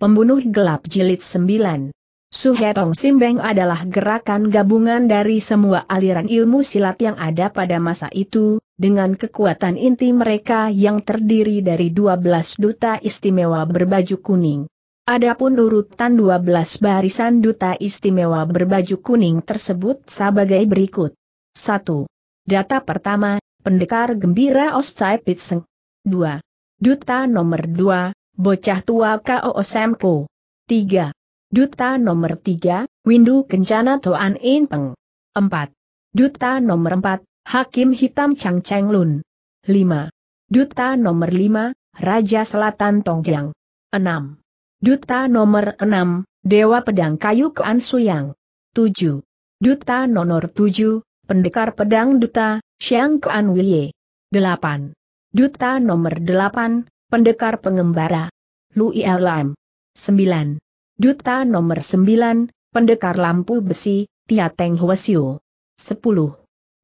Pembunuh Gelap Jilid 9 Suhetong Simbeng adalah gerakan gabungan dari semua aliran ilmu silat yang ada pada masa itu, dengan kekuatan inti mereka yang terdiri dari 12 duta istimewa berbaju kuning. Adapun urutan 12 barisan duta istimewa berbaju kuning tersebut sebagai berikut. 1. Data pertama, Pendekar Gembira Oscai Pitseng. 2. Duta nomor 2, Bocah tua K.O.O. Sempo. 3. Duta nomor 3, Windu Kencana Toan In Peng. 4. Duta nomor 4, Hakim Hitam Chang Cheng Lun. 5. Duta nomor 5, Raja Selatan Tongjiang. 6. Duta nomor 6, Dewa Pedang Kayu Kuan Suyang. 7. Duta nomor 7, Pendekar Pedang Duta, Xiang Kuan Wilye. 8. Duta nomor 8, Pendekar Pengembara. Louis L. 9. Duta nomor 9, Pendekar Lampu Besi, Tia Teng Huasio. 10.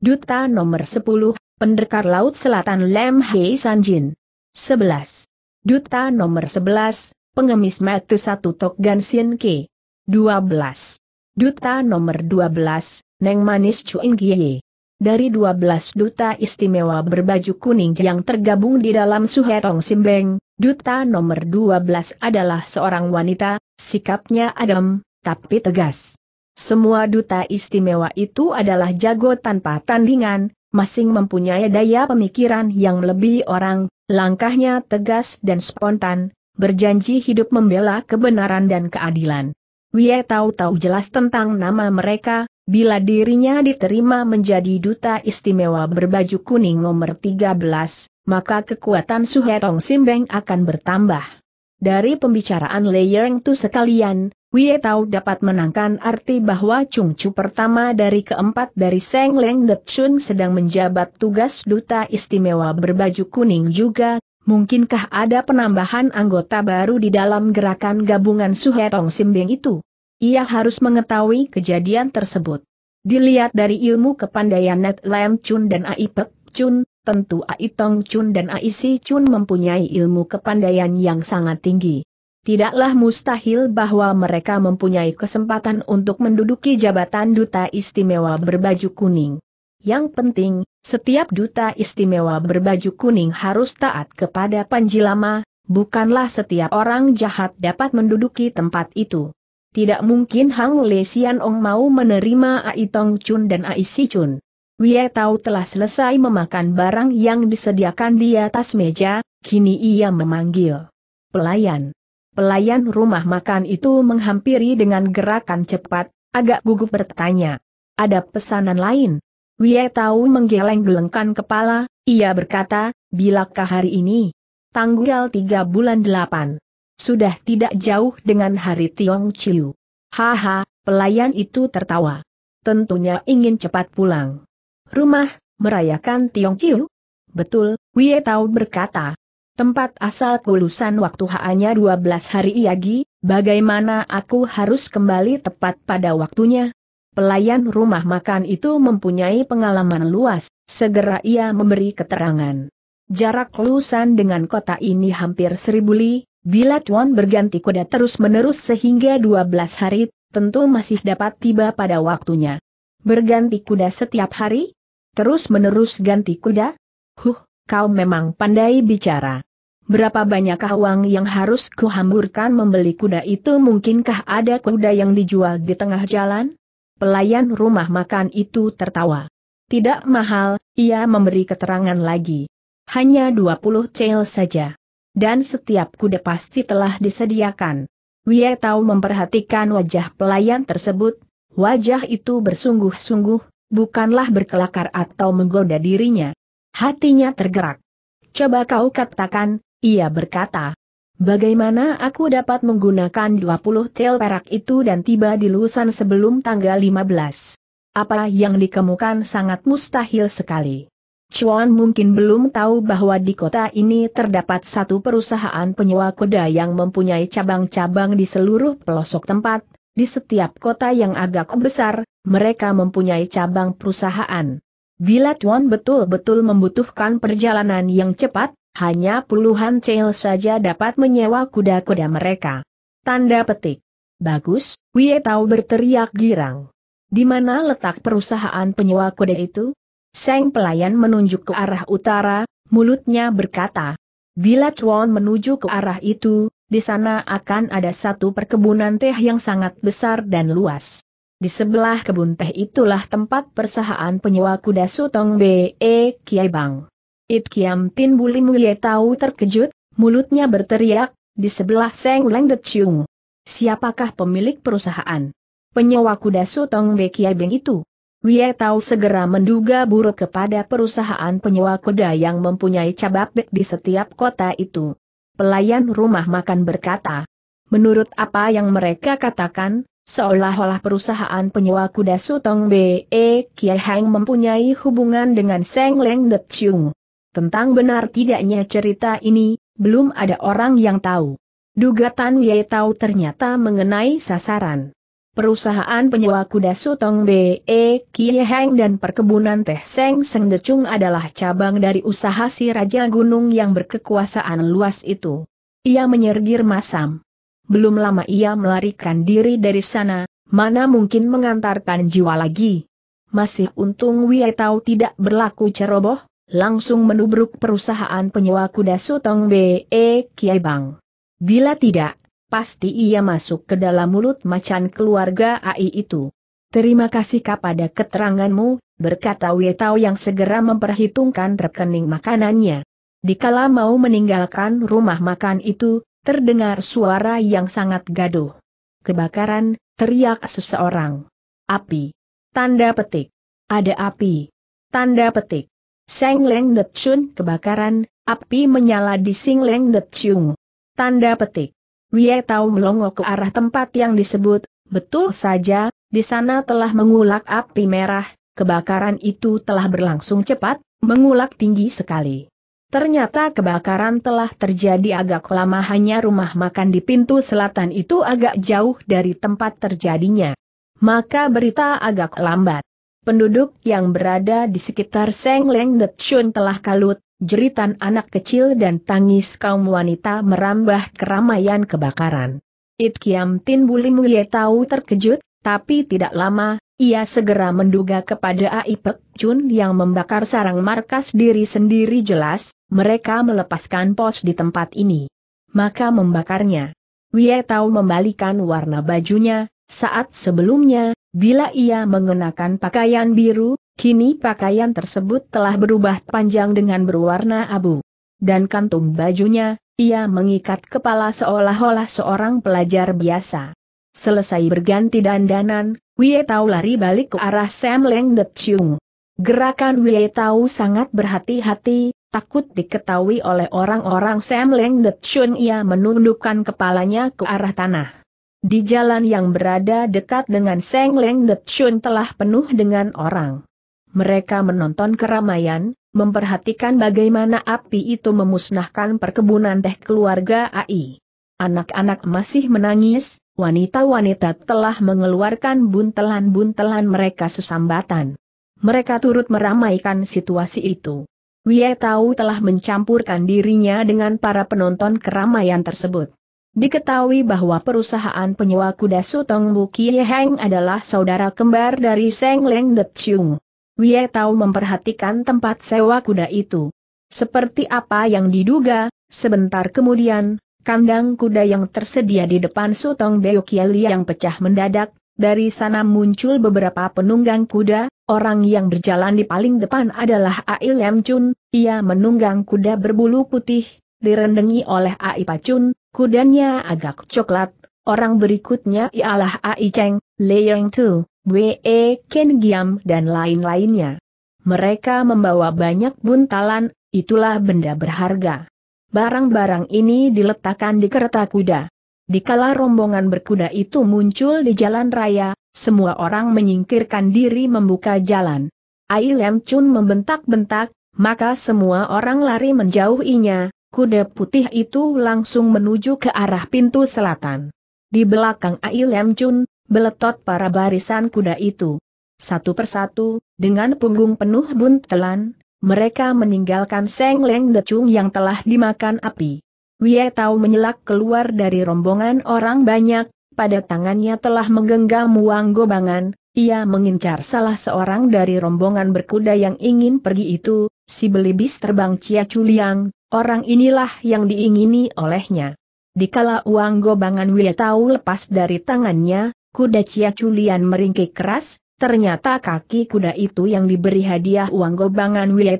Duta nomor 10, Pendekar Laut Selatan Lem Hei Sanjin. 11. Duta nomor 11, Pengemis Mati 1 Tok Gansin Ke. 12. Duta nomor 12, Neng Manis Chuin Gie. Dari 12 duta istimewa berbaju kuning yang tergabung di dalam Suhetong Simbeng, duta nomor 12 adalah seorang wanita, sikapnya adem, tapi tegas. Semua duta istimewa itu adalah jago tanpa tandingan, masing mempunyai daya pemikiran yang lebih orang, langkahnya tegas dan spontan, berjanji hidup membela kebenaran dan keadilan. Wie tahu-tahu jelas tentang nama mereka, Bila dirinya diterima menjadi duta istimewa berbaju kuning nomor 13, maka kekuatan Suhetong Simbeng akan bertambah. Dari pembicaraan Leyeng Tu sekalian, Wie Tao dapat menangkan arti bahwa Chung Chu pertama dari keempat dari Seng Leng De Chun sedang menjabat tugas duta istimewa berbaju kuning juga, mungkinkah ada penambahan anggota baru di dalam gerakan gabungan Suhetong Simbeng itu? Ia harus mengetahui kejadian tersebut. Dilihat dari ilmu kepandaian Net Lam Chun dan Aipek Chun, tentu Aitong Chun dan Aisi Chun mempunyai ilmu kepandaian yang sangat tinggi. Tidaklah mustahil bahwa mereka mempunyai kesempatan untuk menduduki jabatan duta istimewa berbaju kuning. Yang penting, setiap duta istimewa berbaju kuning harus taat kepada Panji Lama, bukanlah setiap orang jahat dapat menduduki tempat itu tidak mungkin Hang Le Sian Ong mau menerima Ai Tong Chun dan Ai Si Chun. Wie Tao telah selesai memakan barang yang disediakan di atas meja, kini ia memanggil. Pelayan. Pelayan rumah makan itu menghampiri dengan gerakan cepat, agak gugup bertanya. Ada pesanan lain? Wie Tao menggeleng-gelengkan kepala, ia berkata, bilakah hari ini? Tanggal 3 bulan 8. Sudah tidak jauh dengan hari Tiong Chiu. Haha, pelayan itu tertawa. Tentunya ingin cepat pulang. Rumah, merayakan Tiong Chiu? Betul, Wie Tao berkata. Tempat asal lulusan waktu hanya 12 hari iagi, bagaimana aku harus kembali tepat pada waktunya? Pelayan rumah makan itu mempunyai pengalaman luas, segera ia memberi keterangan. Jarak lulusan dengan kota ini hampir seribu li, Bila Tuan berganti kuda terus-menerus sehingga 12 hari, tentu masih dapat tiba pada waktunya. Berganti kuda setiap hari? Terus-menerus ganti kuda? Huh, kau memang pandai bicara. Berapa banyakkah uang yang harus kuhamburkan membeli kuda itu mungkinkah ada kuda yang dijual di tengah jalan? Pelayan rumah makan itu tertawa. Tidak mahal, ia memberi keterangan lagi. Hanya 20 cel saja dan setiap kuda pasti telah disediakan. Wie Tau memperhatikan wajah pelayan tersebut, wajah itu bersungguh-sungguh, bukanlah berkelakar atau menggoda dirinya. Hatinya tergerak. Coba kau katakan, ia berkata. Bagaimana aku dapat menggunakan 20 tel perak itu dan tiba di lusan sebelum tanggal 15? Apa yang dikemukan sangat mustahil sekali. Chuan mungkin belum tahu bahwa di kota ini terdapat satu perusahaan penyewa kuda yang mempunyai cabang-cabang di seluruh pelosok tempat, di setiap kota yang agak besar, mereka mempunyai cabang perusahaan. Bila Chuan betul-betul membutuhkan perjalanan yang cepat, hanya puluhan cel saja dapat menyewa kuda-kuda mereka. Tanda petik. Bagus, Wei Tao berteriak girang. Di mana letak perusahaan penyewa kuda itu? Seng pelayan menunjuk ke arah utara, mulutnya berkata, Bila Chuan menuju ke arah itu, di sana akan ada satu perkebunan teh yang sangat besar dan luas. Di sebelah kebun teh itulah tempat persahaan penyewa kuda Sutong Be Kiai Bang. It Kiam Tin Buli Mulia tahu terkejut, mulutnya berteriak, di sebelah Seng Leng De Chung. Siapakah pemilik perusahaan? Penyewa kuda Sutong Be Kiai Bang itu? Wie Tao segera menduga buruk kepada perusahaan penyewa kuda yang mempunyai cababek di setiap kota itu. Pelayan rumah makan berkata, menurut apa yang mereka katakan, seolah-olah perusahaan penyewa kuda Sutong B.E. E Kie Heng mempunyai hubungan dengan Seng Leng De Chung. Tentang benar tidaknya cerita ini, belum ada orang yang tahu. Dugatan Wie Tao ternyata mengenai sasaran. Perusahaan penyewa kuda Sutong B.E. Kie Heng dan perkebunan Teh Seng Seng Decung adalah cabang dari usaha si Raja Gunung yang berkekuasaan luas itu. Ia menyergir Masam. Belum lama ia melarikan diri dari sana, mana mungkin mengantarkan jiwa lagi. Masih untung Wei Tao tidak berlaku ceroboh, langsung menubruk perusahaan penyewa kuda Sutong B.E. Kie Bang. Bila tidak, pasti ia masuk ke dalam mulut macan keluarga AI itu. Terima kasih kepada keteranganmu, berkata Wetau yang segera memperhitungkan rekening makanannya. Dikala mau meninggalkan rumah makan itu, terdengar suara yang sangat gaduh. Kebakaran, teriak seseorang. Api. Tanda petik. Ada api. Tanda petik. Seng Leng dechun kebakaran, api menyala di Sing Leng dechung, Tanda petik. Wie Tao melongo ke arah tempat yang disebut, betul saja, di sana telah mengulak api merah, kebakaran itu telah berlangsung cepat, mengulak tinggi sekali. Ternyata kebakaran telah terjadi agak lama hanya rumah makan di pintu selatan itu agak jauh dari tempat terjadinya. Maka berita agak lambat. Penduduk yang berada di sekitar Seng Leng Chun telah kalut, jeritan anak kecil dan tangis kaum wanita merambah keramaian kebakaran. It Kiam Tin Buli tahu terkejut, tapi tidak lama, ia segera menduga kepada Ai Pek Chun yang membakar sarang markas diri sendiri jelas, mereka melepaskan pos di tempat ini. Maka membakarnya. Wie Tau membalikan warna bajunya, saat sebelumnya, bila ia mengenakan pakaian biru, Kini pakaian tersebut telah berubah panjang dengan berwarna abu. Dan kantung bajunya, ia mengikat kepala seolah-olah seorang pelajar biasa. Selesai berganti dandanan, Wei Tao lari balik ke arah Sam Leng De Chung. Gerakan Wei Tao sangat berhati-hati, takut diketahui oleh orang-orang Sam Leng De Chung ia menundukkan kepalanya ke arah tanah. Di jalan yang berada dekat dengan Sam Leng De Chung telah penuh dengan orang. Mereka menonton keramaian, memperhatikan bagaimana api itu memusnahkan perkebunan teh keluarga AI. Anak-anak masih menangis, wanita-wanita telah mengeluarkan buntelan-buntelan mereka sesambatan. Mereka turut meramaikan situasi itu. Wie Tau telah mencampurkan dirinya dengan para penonton keramaian tersebut. Diketahui bahwa perusahaan penyewa kuda Sutong Buki Heng adalah saudara kembar dari Seng Leng Det Wie Tao memperhatikan tempat sewa kuda itu. Seperti apa yang diduga, sebentar kemudian, kandang kuda yang tersedia di depan Sutong Beokiali yang pecah mendadak, dari sana muncul beberapa penunggang kuda, orang yang berjalan di paling depan adalah Ai Lem Chun, ia menunggang kuda berbulu putih, direndengi oleh Ai Pacun, kudanya agak coklat, orang berikutnya ialah Ai Cheng, Lei Yang Tu, B.E. Ken Giam dan lain-lainnya. Mereka membawa banyak buntalan, itulah benda berharga. Barang-barang ini diletakkan di kereta kuda. Dikala rombongan berkuda itu muncul di jalan raya, semua orang menyingkirkan diri membuka jalan. Ai Lem Chun membentak-bentak, maka semua orang lari menjauhinya, kuda putih itu langsung menuju ke arah pintu selatan. Di belakang Ai Lem Chun, beletot para barisan kuda itu. Satu persatu, dengan punggung penuh buntelan, mereka meninggalkan Seng Leng Decung yang telah dimakan api. Wie Tau menyelak keluar dari rombongan orang banyak, pada tangannya telah menggenggam uang gobangan, ia mengincar salah seorang dari rombongan berkuda yang ingin pergi itu, si belibis terbang Cia Chuliang, orang inilah yang diingini olehnya. Dikala uang gobangan Wie Tau lepas dari tangannya, Kuda Cia Culian meringkik keras, ternyata kaki kuda itu yang diberi hadiah uang gobangan wile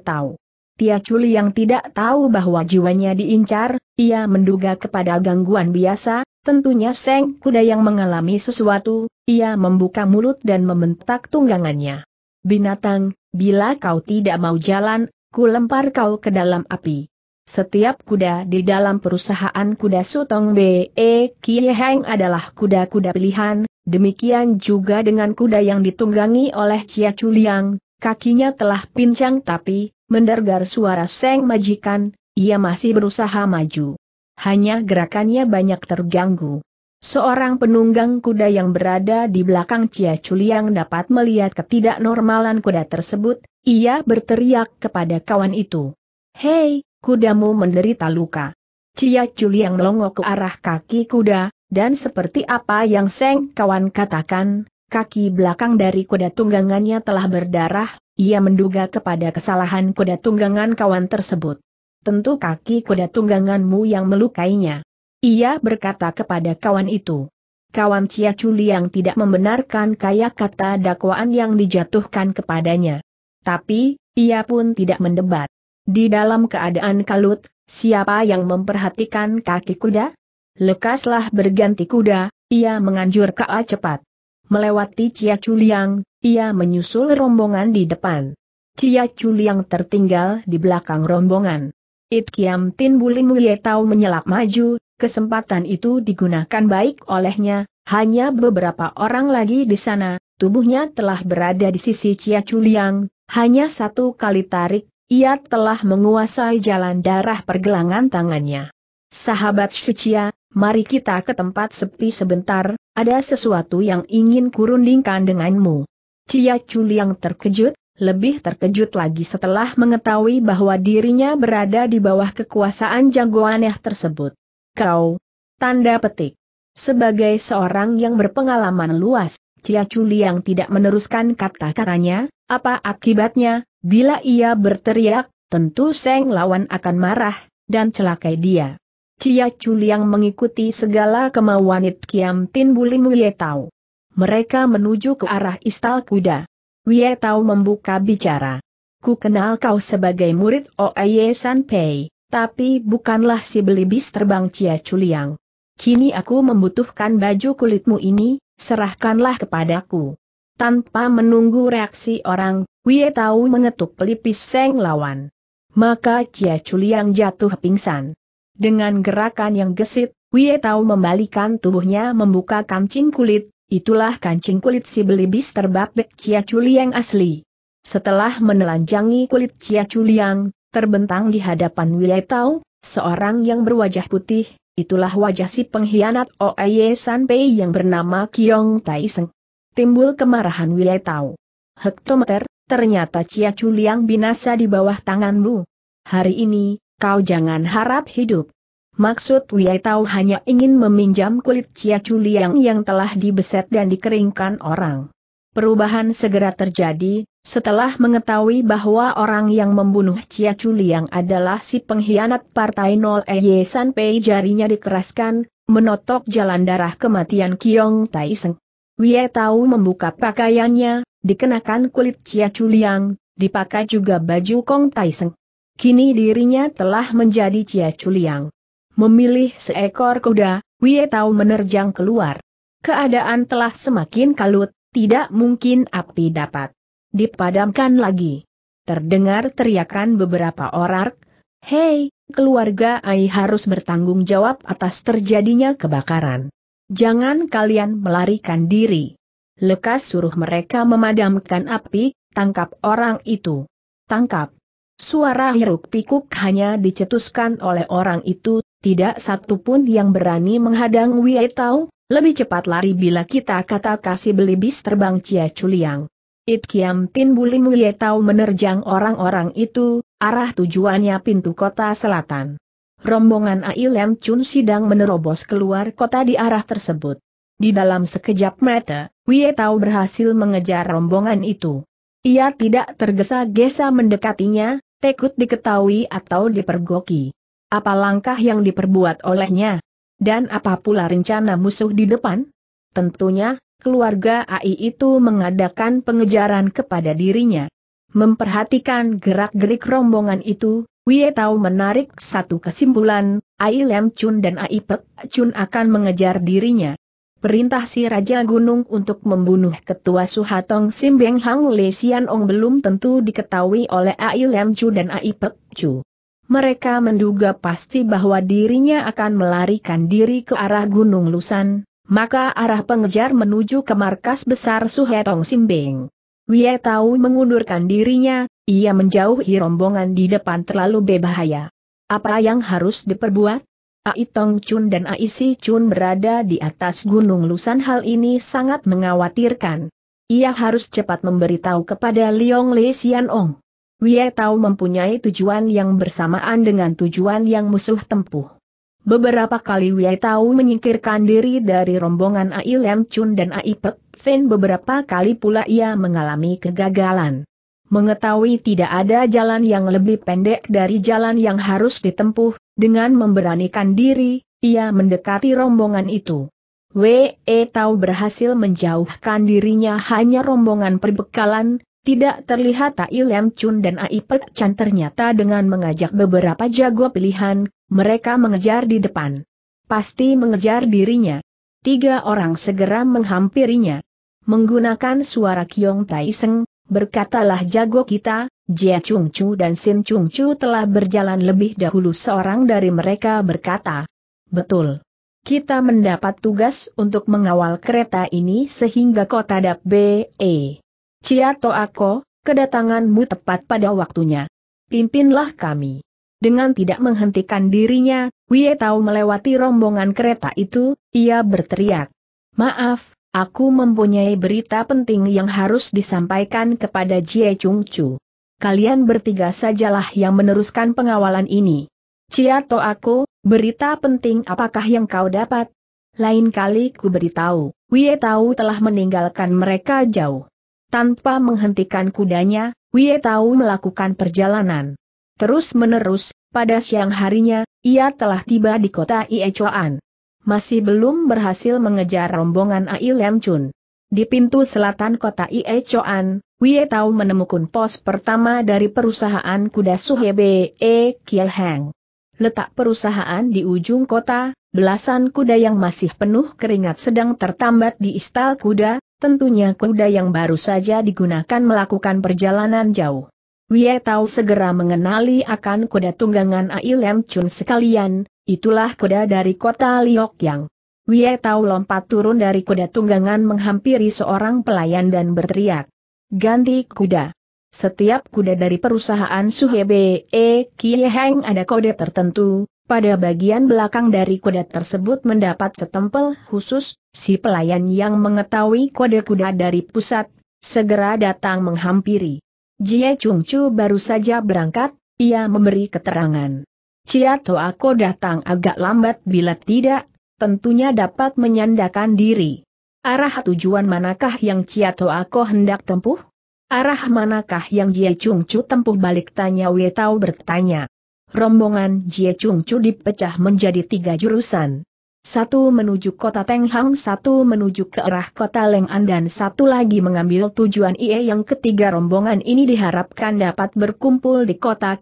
Tia Culi yang tidak tahu bahwa jiwanya diincar, ia menduga kepada gangguan biasa, tentunya seng kuda yang mengalami sesuatu, ia membuka mulut dan membentak tunggangannya. Binatang, bila kau tidak mau jalan, ku lempar kau ke dalam api. Setiap kuda di dalam perusahaan kuda Sutong B.E. Kieheng adalah kuda-kuda pilihan, Demikian juga dengan kuda yang ditunggangi oleh Cia Chuliang, kakinya telah pincang tapi, mendengar suara seng majikan, ia masih berusaha maju. Hanya gerakannya banyak terganggu. Seorang penunggang kuda yang berada di belakang Cia Chuliang dapat melihat ketidaknormalan kuda tersebut, ia berteriak kepada kawan itu. Hei, kudamu menderita luka. Cia Chuliang melongok ke arah kaki kuda, dan seperti apa yang Seng kawan katakan, kaki belakang dari kuda tunggangannya telah berdarah, ia menduga kepada kesalahan kuda tunggangan kawan tersebut. Tentu kaki kuda tungganganmu yang melukainya. Ia berkata kepada kawan itu. Kawan Cia Chuli yang tidak membenarkan kayak kata dakwaan yang dijatuhkan kepadanya. Tapi, ia pun tidak mendebat. Di dalam keadaan kalut, siapa yang memperhatikan kaki kuda? lekaslah berganti kuda, ia menganjur Ka cepat. Melewati Cia Chuliang, ia menyusul rombongan di depan. Cia Chuliang tertinggal di belakang rombongan. It Kiam Tin Bulim Tau menyelak maju, kesempatan itu digunakan baik olehnya, hanya beberapa orang lagi di sana, tubuhnya telah berada di sisi Cia Chuliang, hanya satu kali tarik, ia telah menguasai jalan darah pergelangan tangannya. Sahabat Secia, mari kita ke tempat sepi sebentar, ada sesuatu yang ingin kurundingkan denganmu. Cia Chul yang terkejut, lebih terkejut lagi setelah mengetahui bahwa dirinya berada di bawah kekuasaan jagoaneh tersebut. Kau, tanda petik. Sebagai seorang yang berpengalaman luas, Cia Chul yang tidak meneruskan kata-katanya, apa akibatnya, bila ia berteriak, tentu Seng Lawan akan marah, dan celakai dia. Cia Chuliang mengikuti segala kemauan It Kiam Tin Bulim Wietau. Mereka menuju ke arah istal kuda. Wietau membuka bicara. Ku kenal kau sebagai murid Oye Sanpei, tapi bukanlah si belibis terbang Cia Chuliang. Kini aku membutuhkan baju kulitmu ini, serahkanlah kepadaku. Tanpa menunggu reaksi orang, Wie Tau mengetuk pelipis Seng Lawan. Maka Cia Chuliang jatuh pingsan. Dengan gerakan yang gesit, Wie Tau membalikan tubuhnya membuka kancing kulit, itulah kancing kulit si belibis terbabek Cia Chuliang asli. Setelah menelanjangi kulit Cia Chuliang, terbentang di hadapan Wie Tau, seorang yang berwajah putih, itulah wajah si pengkhianat Oye Sanpei yang bernama Kiong Taiseng. Timbul kemarahan Wie Tau. Hektometer, ternyata Cia Chuliang binasa di bawah tanganmu. Hari ini, Kau jangan harap hidup. Maksud Wei Tau hanya ingin meminjam kulit Cia Chuliang yang telah dibeset dan dikeringkan orang. Perubahan segera terjadi, setelah mengetahui bahwa orang yang membunuh Cia Chuliang adalah si pengkhianat Partai 0 E.Y. Sanpei jarinya dikeraskan, menotok jalan darah kematian Kiong Tai Seng. Tao Tau membuka pakaiannya, dikenakan kulit Cia Chuliang, dipakai juga baju Kong Tai Kini dirinya telah menjadi Cia Culiang, Memilih seekor kuda, Wie Tao menerjang keluar. Keadaan telah semakin kalut, tidak mungkin api dapat dipadamkan lagi. Terdengar teriakan beberapa orang, Hei, keluarga Ai harus bertanggung jawab atas terjadinya kebakaran. Jangan kalian melarikan diri. Lekas suruh mereka memadamkan api, tangkap orang itu. Tangkap. Suara hiruk pikuk hanya dicetuskan oleh orang itu, tidak satupun yang berani menghadang Wei Tao, lebih cepat lari bila kita kata kasih belibis bis terbang Cia Chuliang. It Kiam Tin Buli Wei Tao menerjang orang-orang itu, arah tujuannya pintu kota selatan. Rombongan Ai Lam Chun sidang menerobos keluar kota di arah tersebut. Di dalam sekejap mata, Wei Tao berhasil mengejar rombongan itu. Ia tidak tergesa-gesa mendekatinya, Tekut diketahui atau dipergoki. Apa langkah yang diperbuat olehnya? Dan apa pula rencana musuh di depan? Tentunya, keluarga AI itu mengadakan pengejaran kepada dirinya. Memperhatikan gerak-gerik rombongan itu, Wie Tao menarik satu kesimpulan, Ai Lem Chun dan Ai Pek Chun akan mengejar dirinya. Perintah si Raja Gunung untuk membunuh Ketua Suhatong Sim Hang Le Sian Ong belum tentu diketahui oleh Ai Lem Chu dan Ai Pek Chu. Mereka menduga pasti bahwa dirinya akan melarikan diri ke arah Gunung Lusan, maka arah pengejar menuju ke markas besar Suhatong Sim Beng. Wie Tau mengundurkan dirinya, ia menjauhi rombongan di depan terlalu berbahaya. Apa yang harus diperbuat? Ai Chun dan Aisi Chun berada di atas Gunung Lusan hal ini sangat mengkhawatirkan. Ia harus cepat memberitahu kepada Liong Le Sian Ong. Wie Tao mempunyai tujuan yang bersamaan dengan tujuan yang musuh tempuh. Beberapa kali Wei Tao menyingkirkan diri dari rombongan Ai Lem Chun dan Ai Pek Fen beberapa kali pula ia mengalami kegagalan. Mengetahui tidak ada jalan yang lebih pendek dari jalan yang harus ditempuh, dengan memberanikan diri, ia mendekati rombongan itu. WE Tau berhasil menjauhkan dirinya hanya rombongan perbekalan, tidak terlihat Tai Lem Chun dan Ai Pek Chan ternyata dengan mengajak beberapa jago pilihan, mereka mengejar di depan. Pasti mengejar dirinya. Tiga orang segera menghampirinya. Menggunakan suara Kiong Tai Seng, berkatalah jago kita, Jia Chung Chu dan Sin Chung Chu telah berjalan lebih dahulu seorang dari mereka berkata. Betul. Kita mendapat tugas untuk mengawal kereta ini sehingga kota Dap B. E. Cia Ako, kedatanganmu tepat pada waktunya. Pimpinlah kami. Dengan tidak menghentikan dirinya, Wei Tao melewati rombongan kereta itu, ia berteriak. Maaf, Aku mempunyai berita penting yang harus disampaikan kepada Jie Chung Chu. Kalian bertiga sajalah yang meneruskan pengawalan ini. Ciato aku, berita penting apakah yang kau dapat? Lain kali ku beritahu, Wie Tau telah meninggalkan mereka jauh. Tanpa menghentikan kudanya, Wie Tau melakukan perjalanan. Terus menerus, pada siang harinya, ia telah tiba di kota Iechuan masih belum berhasil mengejar rombongan Ai Lem Chun. Di pintu selatan kota Ie Choan, Wie Tau menemukan pos pertama dari perusahaan kuda Suhebe E Heng. Letak perusahaan di ujung kota, belasan kuda yang masih penuh keringat sedang tertambat di istal kuda, tentunya kuda yang baru saja digunakan melakukan perjalanan jauh. Wie Tau segera mengenali akan kuda tunggangan Ai Lem Chun sekalian, Itulah kuda dari kota Liokyang. Wie Tau lompat turun dari kuda tunggangan menghampiri seorang pelayan dan berteriak. Ganti kuda. Setiap kuda dari perusahaan Suhebe e. Kieheng ada kode tertentu, pada bagian belakang dari kuda tersebut mendapat setempel khusus, si pelayan yang mengetahui kode kuda dari pusat, segera datang menghampiri. Jie Chung Chu baru saja berangkat, ia memberi keterangan. Ciato aku datang agak lambat bila tidak, tentunya dapat menyandakan diri. Arah tujuan manakah yang Ciato aku hendak tempuh? Arah manakah yang Jie Chung Chu tempuh balik tanya Wei Tao bertanya. Rombongan Jie Chung Chu dipecah menjadi tiga jurusan. Satu menuju kota Tenghang, satu menuju ke arah kota Leng'an dan satu lagi mengambil tujuan IE yang ketiga rombongan ini diharapkan dapat berkumpul di kota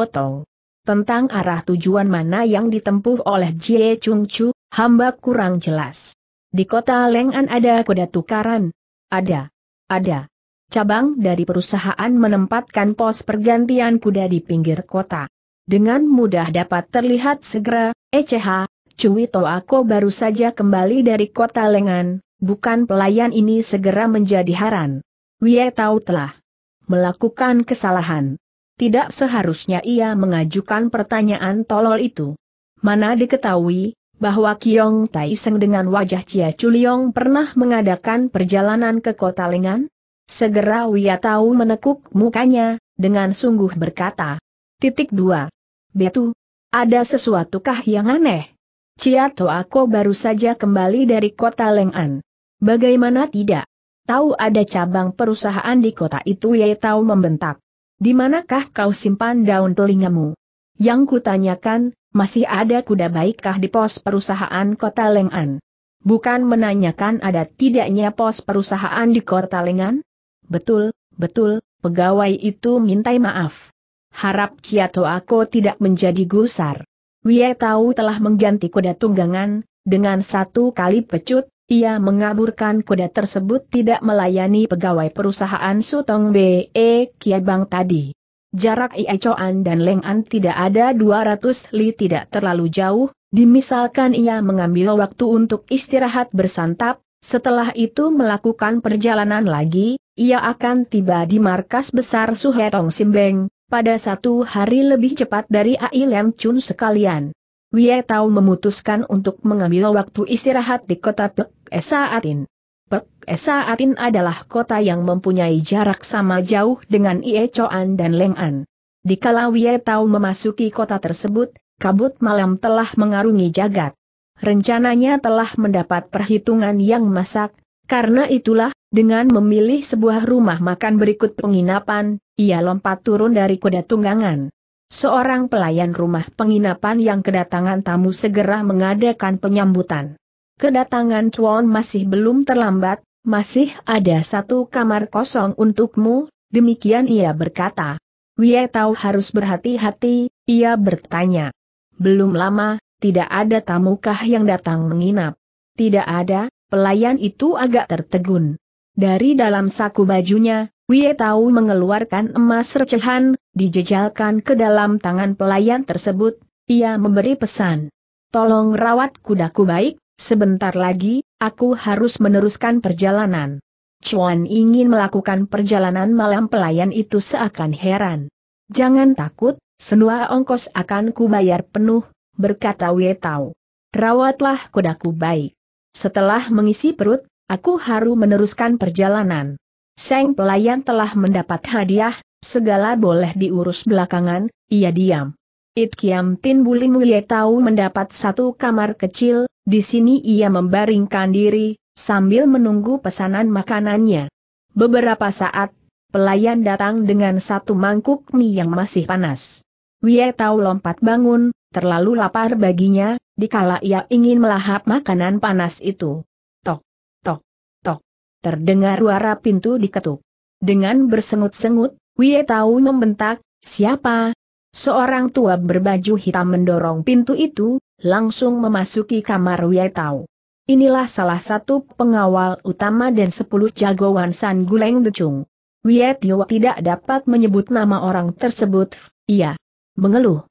Otong. Tentang arah tujuan mana yang ditempuh oleh Jie Chung Chu, hamba kurang jelas. Di kota Leng'an ada kuda tukaran? Ada. Ada. Cabang dari perusahaan menempatkan pos pergantian kuda di pinggir kota. Dengan mudah dapat terlihat segera, ECH, Cui Toako baru saja kembali dari kota Leng'an, bukan pelayan ini segera menjadi haran. Wie Tau telah melakukan kesalahan. Tidak seharusnya ia mengajukan pertanyaan tolol itu. Mana diketahui, bahwa Kiong Tai dengan wajah Cia Chuliong pernah mengadakan perjalanan ke kota Lengan? Segera Wia Tau menekuk mukanya, dengan sungguh berkata. Titik 2. Betu, ada sesuatukah yang aneh? Cia Toako baru saja kembali dari kota Lengan. Bagaimana tidak? Tahu ada cabang perusahaan di kota itu Wia tahu membentak. Di manakah kau simpan daun telingamu? Yang kutanyakan, masih ada kuda baikkah di pos perusahaan kota Lengan? Bukan menanyakan ada tidaknya pos perusahaan di kota Lengan? Betul, betul, pegawai itu mintai maaf. Harap Ciato aku tidak menjadi gusar. Wie tahu telah mengganti kuda tunggangan, dengan satu kali pecut, ia mengaburkan kuda tersebut tidak melayani pegawai perusahaan Sutong B.E. Kiabang tadi. Jarak Ie Choan dan Leng An tidak ada 200 li tidak terlalu jauh, dimisalkan ia mengambil waktu untuk istirahat bersantap, setelah itu melakukan perjalanan lagi, ia akan tiba di markas besar Suhetong Simbeng, pada satu hari lebih cepat dari Ai Lem Chun sekalian. Wei Tao memutuskan untuk mengambil waktu istirahat di kota Pek, Atin. Pek Atin adalah kota yang mempunyai jarak sama jauh dengan Iecoan dan Leng'an. Dikala Wie Tau memasuki kota tersebut, kabut malam telah mengarungi jagat. Rencananya telah mendapat perhitungan yang masak, karena itulah, dengan memilih sebuah rumah makan berikut penginapan, ia lompat turun dari kuda tunggangan. Seorang pelayan rumah penginapan yang kedatangan tamu segera mengadakan penyambutan kedatangan Chuan masih belum terlambat, masih ada satu kamar kosong untukmu, demikian ia berkata. Wie Tao harus berhati-hati, ia bertanya. Belum lama, tidak ada tamukah yang datang menginap. Tidak ada, pelayan itu agak tertegun. Dari dalam saku bajunya, Wie Tao mengeluarkan emas recehan, dijejalkan ke dalam tangan pelayan tersebut, ia memberi pesan. Tolong rawat kudaku baik, Sebentar lagi, aku harus meneruskan perjalanan. Chuan ingin melakukan perjalanan malam pelayan itu seakan heran. Jangan takut, semua ongkos akan kubayar penuh, berkata Wetau. Rawatlah kudaku baik. Setelah mengisi perut, aku harus meneruskan perjalanan. Seng pelayan telah mendapat hadiah, segala boleh diurus belakangan, ia diam. It Kiam Tin Bulim Ye mendapat satu kamar kecil, di sini ia membaringkan diri, sambil menunggu pesanan makanannya. Beberapa saat, pelayan datang dengan satu mangkuk mie yang masih panas. Wie Tau lompat bangun, terlalu lapar baginya, dikala ia ingin melahap makanan panas itu. Tok, tok, tok. Terdengar suara pintu diketuk. Dengan bersengut-sengut, Wie Tau membentak, siapa? Seorang tua berbaju hitam mendorong pintu itu, langsung memasuki kamar Wei Tao. Inilah salah satu pengawal utama dan sepuluh jagoan San Guleng Decung. Wei Tio tidak dapat menyebut nama orang tersebut, ia mengeluh.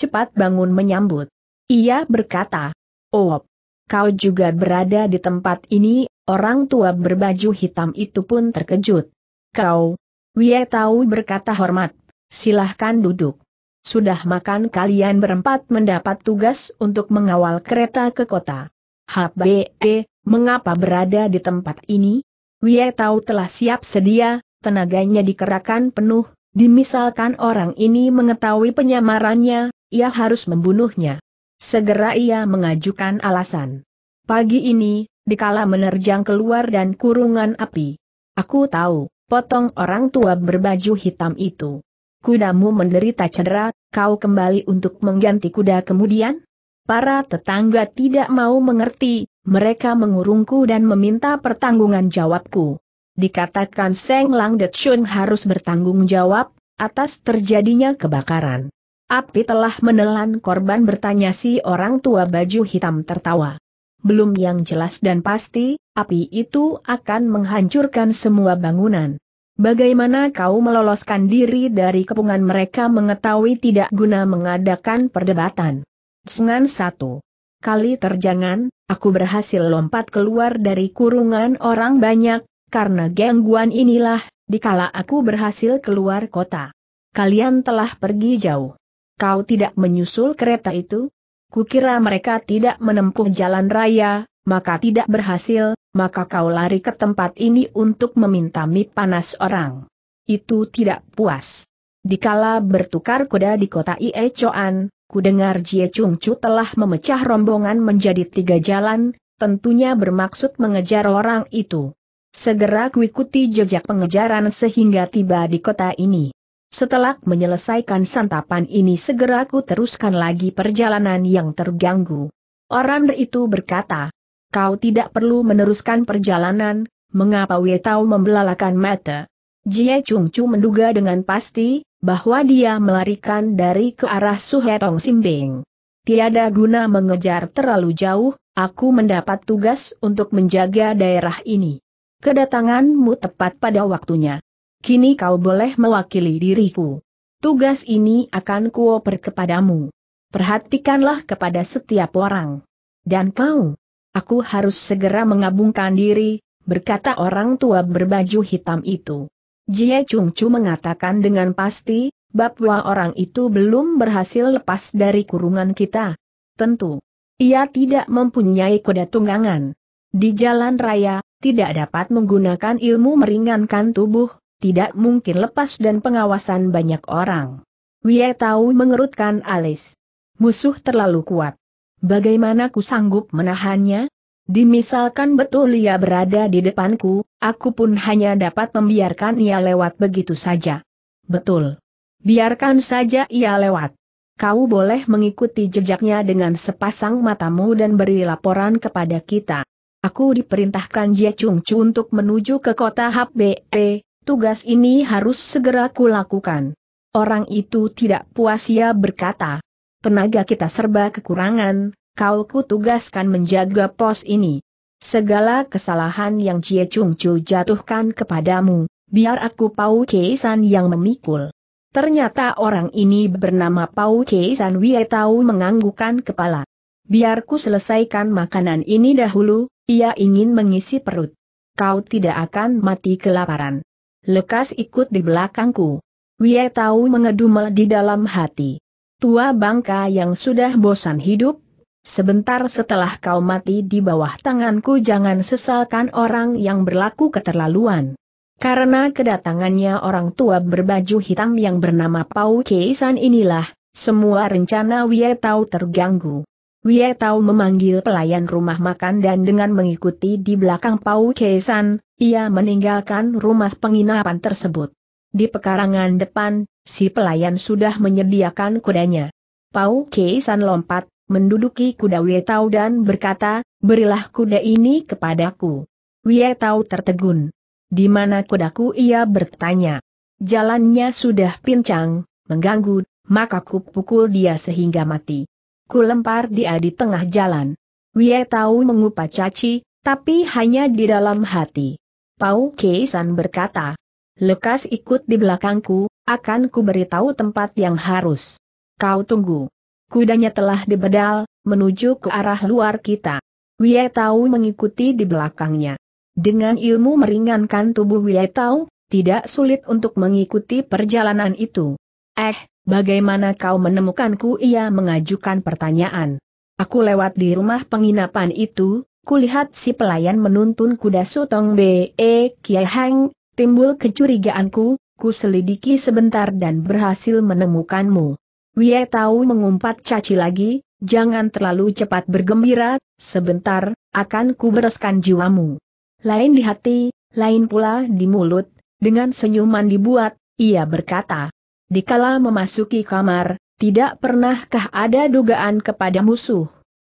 Cepat bangun menyambut. Ia berkata, Oh, kau juga berada di tempat ini, orang tua berbaju hitam itu pun terkejut. Kau, Wei Tao berkata hormat, silahkan duduk. Sudah makan kalian berempat mendapat tugas untuk mengawal kereta ke kota. HBE, mengapa berada di tempat ini? Wie tahu telah siap sedia, tenaganya dikerahkan penuh, dimisalkan orang ini mengetahui penyamarannya, ia harus membunuhnya. Segera ia mengajukan alasan. Pagi ini, dikala menerjang keluar dan kurungan api. Aku tahu, potong orang tua berbaju hitam itu kudamu menderita cedera, kau kembali untuk mengganti kuda kemudian? Para tetangga tidak mau mengerti, mereka mengurungku dan meminta pertanggungan jawabku. Dikatakan Seng Lang Chun harus bertanggung jawab, atas terjadinya kebakaran. Api telah menelan korban bertanya si orang tua baju hitam tertawa. Belum yang jelas dan pasti, api itu akan menghancurkan semua bangunan. Bagaimana kau meloloskan diri dari kepungan mereka mengetahui tidak guna mengadakan perdebatan. Sengan satu. Kali terjangan, aku berhasil lompat keluar dari kurungan orang banyak, karena gangguan inilah, dikala aku berhasil keluar kota. Kalian telah pergi jauh. Kau tidak menyusul kereta itu? Kukira mereka tidak menempuh jalan raya, maka tidak berhasil, maka kau lari ke tempat ini untuk meminta mie panas orang. Itu tidak puas. Dikala bertukar kuda di kota Ie Choan, ku dengar Jie Chung Chu telah memecah rombongan menjadi tiga jalan, tentunya bermaksud mengejar orang itu. Segera kuikuti jejak pengejaran sehingga tiba di kota ini. Setelah menyelesaikan santapan ini segera ku teruskan lagi perjalanan yang terganggu. Orang itu berkata, kau tidak perlu meneruskan perjalanan, mengapa Wetau membelalakan mata? Jie Chung Chu menduga dengan pasti, bahwa dia melarikan dari ke arah Suhetong Simbing. Tiada guna mengejar terlalu jauh, aku mendapat tugas untuk menjaga daerah ini. Kedatanganmu tepat pada waktunya. Kini kau boleh mewakili diriku. Tugas ini akan kuoper kepadamu. Perhatikanlah kepada setiap orang. Dan kau, Aku harus segera mengabungkan diri, berkata orang tua berbaju hitam itu. Jie Chung Chu mengatakan dengan pasti, bahwa orang itu belum berhasil lepas dari kurungan kita. Tentu. Ia tidak mempunyai kuda tunggangan. Di jalan raya, tidak dapat menggunakan ilmu meringankan tubuh, tidak mungkin lepas dan pengawasan banyak orang. Wei Tahu mengerutkan alis. Musuh terlalu kuat. Bagaimana ku sanggup menahannya? Dimisalkan betul ia berada di depanku, aku pun hanya dapat membiarkan ia lewat begitu saja. Betul. Biarkan saja ia lewat. Kau boleh mengikuti jejaknya dengan sepasang matamu dan beri laporan kepada kita. Aku diperintahkan Jia Chungcu untuk menuju ke kota HBE, tugas ini harus segera kulakukan. Orang itu tidak puas ia berkata penaga kita serba kekurangan, kau ku tugaskan menjaga pos ini. Segala kesalahan yang Cie Chung Chu jatuhkan kepadamu, biar aku Pau Keisan yang memikul. Ternyata orang ini bernama Pau Keisan Wei Tahu menganggukan kepala. Biarku selesaikan makanan ini dahulu, ia ingin mengisi perut. Kau tidak akan mati kelaparan. Lekas ikut di belakangku. Wei Tahu mengedumel di dalam hati tua bangka yang sudah bosan hidup, sebentar setelah kau mati di bawah tanganku jangan sesalkan orang yang berlaku keterlaluan. Karena kedatangannya orang tua berbaju hitam yang bernama Pau Keisan inilah, semua rencana Wietau terganggu. Wietau memanggil pelayan rumah makan dan dengan mengikuti di belakang Pau Keisan, ia meninggalkan rumah penginapan tersebut. Di pekarangan depan, si pelayan sudah menyediakan kudanya. Pau Keisan lompat, menduduki kuda Wietau dan berkata, berilah kuda ini kepadaku. Wietau tertegun. Di mana kudaku ia bertanya. Jalannya sudah pincang, mengganggu, maka ku pukul dia sehingga mati. Ku lempar dia di tengah jalan. Wietau caci, tapi hanya di dalam hati. Pau Keisan berkata, lekas ikut di belakangku, akan ku beritahu tempat yang harus. Kau tunggu. Kudanya telah dibedal, menuju ke arah luar kita. Wie Tau mengikuti di belakangnya. Dengan ilmu meringankan tubuh Wie Tau, tidak sulit untuk mengikuti perjalanan itu. Eh, bagaimana kau menemukanku? Ia mengajukan pertanyaan. Aku lewat di rumah penginapan itu, kulihat si pelayan menuntun kuda Sutong B.E. E, Kiai Hang, timbul kecurigaanku, ku selidiki sebentar dan berhasil menemukanmu. Wie tahu mengumpat caci lagi, jangan terlalu cepat bergembira, sebentar, akan ku bereskan jiwamu. Lain di hati, lain pula di mulut, dengan senyuman dibuat, ia berkata. Dikala memasuki kamar, tidak pernahkah ada dugaan kepada musuh?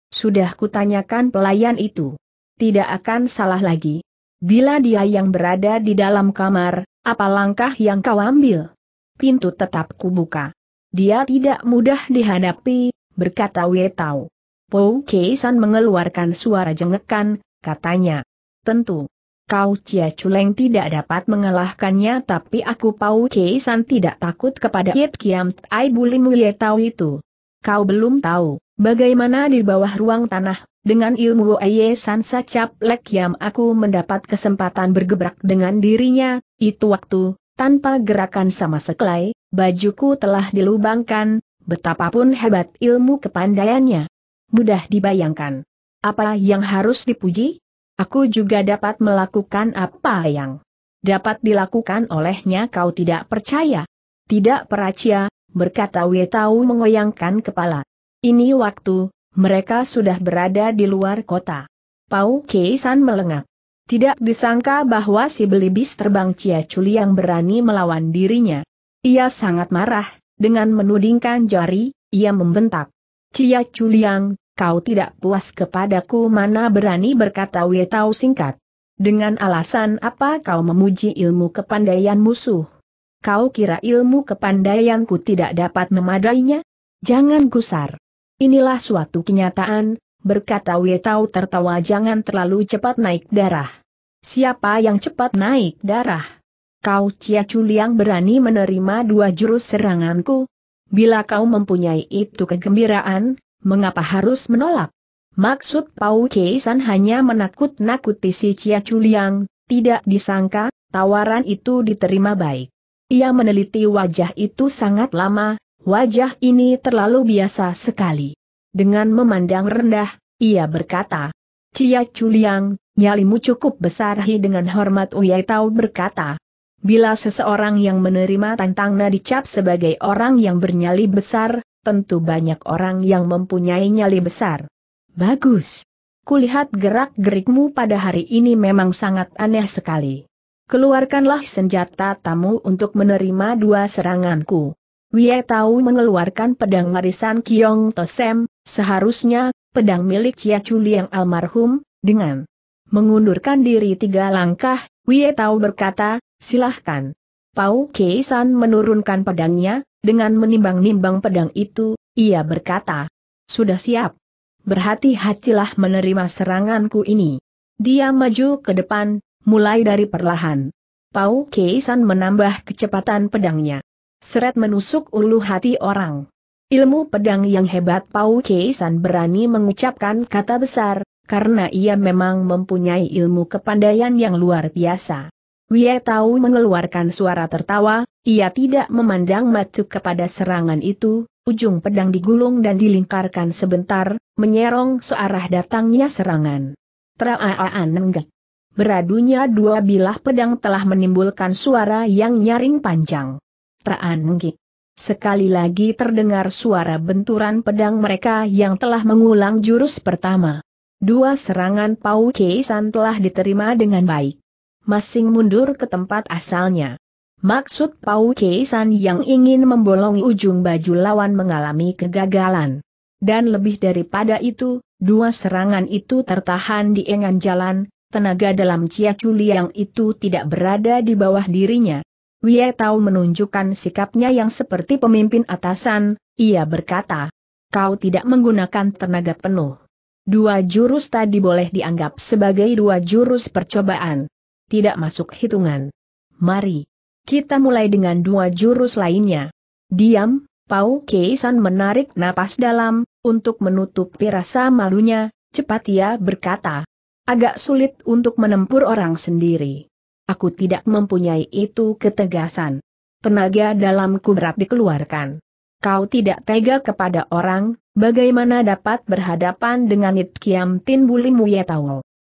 Sudah kutanyakan pelayan itu. Tidak akan salah lagi. Bila dia yang berada di dalam kamar, apa langkah yang kau ambil? Pintu tetap kubuka. Dia tidak mudah dihadapi, berkata Wetau. Pou Keisan mengeluarkan suara jengekan, katanya. Tentu. Kau Cia Culeng tidak dapat mengalahkannya tapi aku Pau Keisan tidak takut kepada Yit Kiam Tai Bulimu Yetau itu. Kau belum tahu, bagaimana di bawah ruang tanah dengan ilmu Aye Sansa Lek Yam aku mendapat kesempatan bergebrak dengan dirinya, itu waktu, tanpa gerakan sama sekali bajuku telah dilubangkan, betapapun hebat ilmu kepandaiannya. Mudah dibayangkan. Apa yang harus dipuji? Aku juga dapat melakukan apa yang dapat dilakukan olehnya kau tidak percaya. Tidak percaya, berkata Wetau mengoyangkan kepala. Ini waktu, mereka sudah berada di luar kota. Pau Keisan melengak. Tidak disangka bahwa si belibis terbang Cia Culi yang berani melawan dirinya. Ia sangat marah, dengan menudingkan jari, ia membentak. Cia yang, kau tidak puas kepadaku mana berani berkata Wetau singkat. Dengan alasan apa kau memuji ilmu kepandaian musuh? Kau kira ilmu kepandaianku tidak dapat memadainya? Jangan gusar. Inilah suatu kenyataan, berkata Wetau tertawa jangan terlalu cepat naik darah. Siapa yang cepat naik darah? Kau Cia Chuliang berani menerima dua jurus seranganku? Bila kau mempunyai itu kegembiraan, mengapa harus menolak? Maksud Pau Keisan hanya menakut-nakuti si Cia Chuliang, tidak disangka, tawaran itu diterima baik. Ia meneliti wajah itu sangat lama, Wajah ini terlalu biasa sekali. Dengan memandang rendah, ia berkata, Cia Chuliang, nyalimu cukup besar hi dengan hormat Uyai Tau berkata. Bila seseorang yang menerima tantangna dicap sebagai orang yang bernyali besar, tentu banyak orang yang mempunyai nyali besar. Bagus. Kulihat gerak-gerikmu pada hari ini memang sangat aneh sekali. Keluarkanlah senjata tamu untuk menerima dua seranganku. Wie Tau mengeluarkan pedang warisan Kiong Tosem, seharusnya, pedang milik Chia Chuli yang almarhum, dengan mengundurkan diri tiga langkah, Wie Tau berkata, silahkan. Pau Keisan menurunkan pedangnya, dengan menimbang-nimbang pedang itu, ia berkata, sudah siap. Berhati-hatilah menerima seranganku ini. Dia maju ke depan, mulai dari perlahan. Pau Keisan menambah kecepatan pedangnya. Seret menusuk ulu hati orang. Ilmu pedang yang hebat Pau Keisan berani mengucapkan kata besar, karena ia memang mempunyai ilmu kepandaian yang luar biasa. Wie Tau mengeluarkan suara tertawa, ia tidak memandang macu kepada serangan itu, ujung pedang digulung dan dilingkarkan sebentar, menyerong searah datangnya serangan. Traaaan nenggak. Beradunya dua bilah pedang telah menimbulkan suara yang nyaring panjang. Teranggi. Sekali lagi terdengar suara benturan pedang mereka yang telah mengulang jurus pertama. Dua serangan Pau Keisan telah diterima dengan baik. Masing mundur ke tempat asalnya. Maksud Pau Keisan yang ingin membolongi ujung baju lawan mengalami kegagalan. Dan lebih daripada itu, dua serangan itu tertahan di engan jalan, tenaga dalam Ciaculi Chuliang yang itu tidak berada di bawah dirinya, Wie Tao menunjukkan sikapnya yang seperti pemimpin atasan, ia berkata, kau tidak menggunakan tenaga penuh. Dua jurus tadi boleh dianggap sebagai dua jurus percobaan. Tidak masuk hitungan. Mari, kita mulai dengan dua jurus lainnya. Diam, Pau Keisan menarik napas dalam, untuk menutup rasa malunya, cepat ia berkata. Agak sulit untuk menempur orang sendiri aku tidak mempunyai itu ketegasan. Penaga dalamku berat dikeluarkan. Kau tidak tega kepada orang, bagaimana dapat berhadapan dengan It Kiam Tin Bulimu ya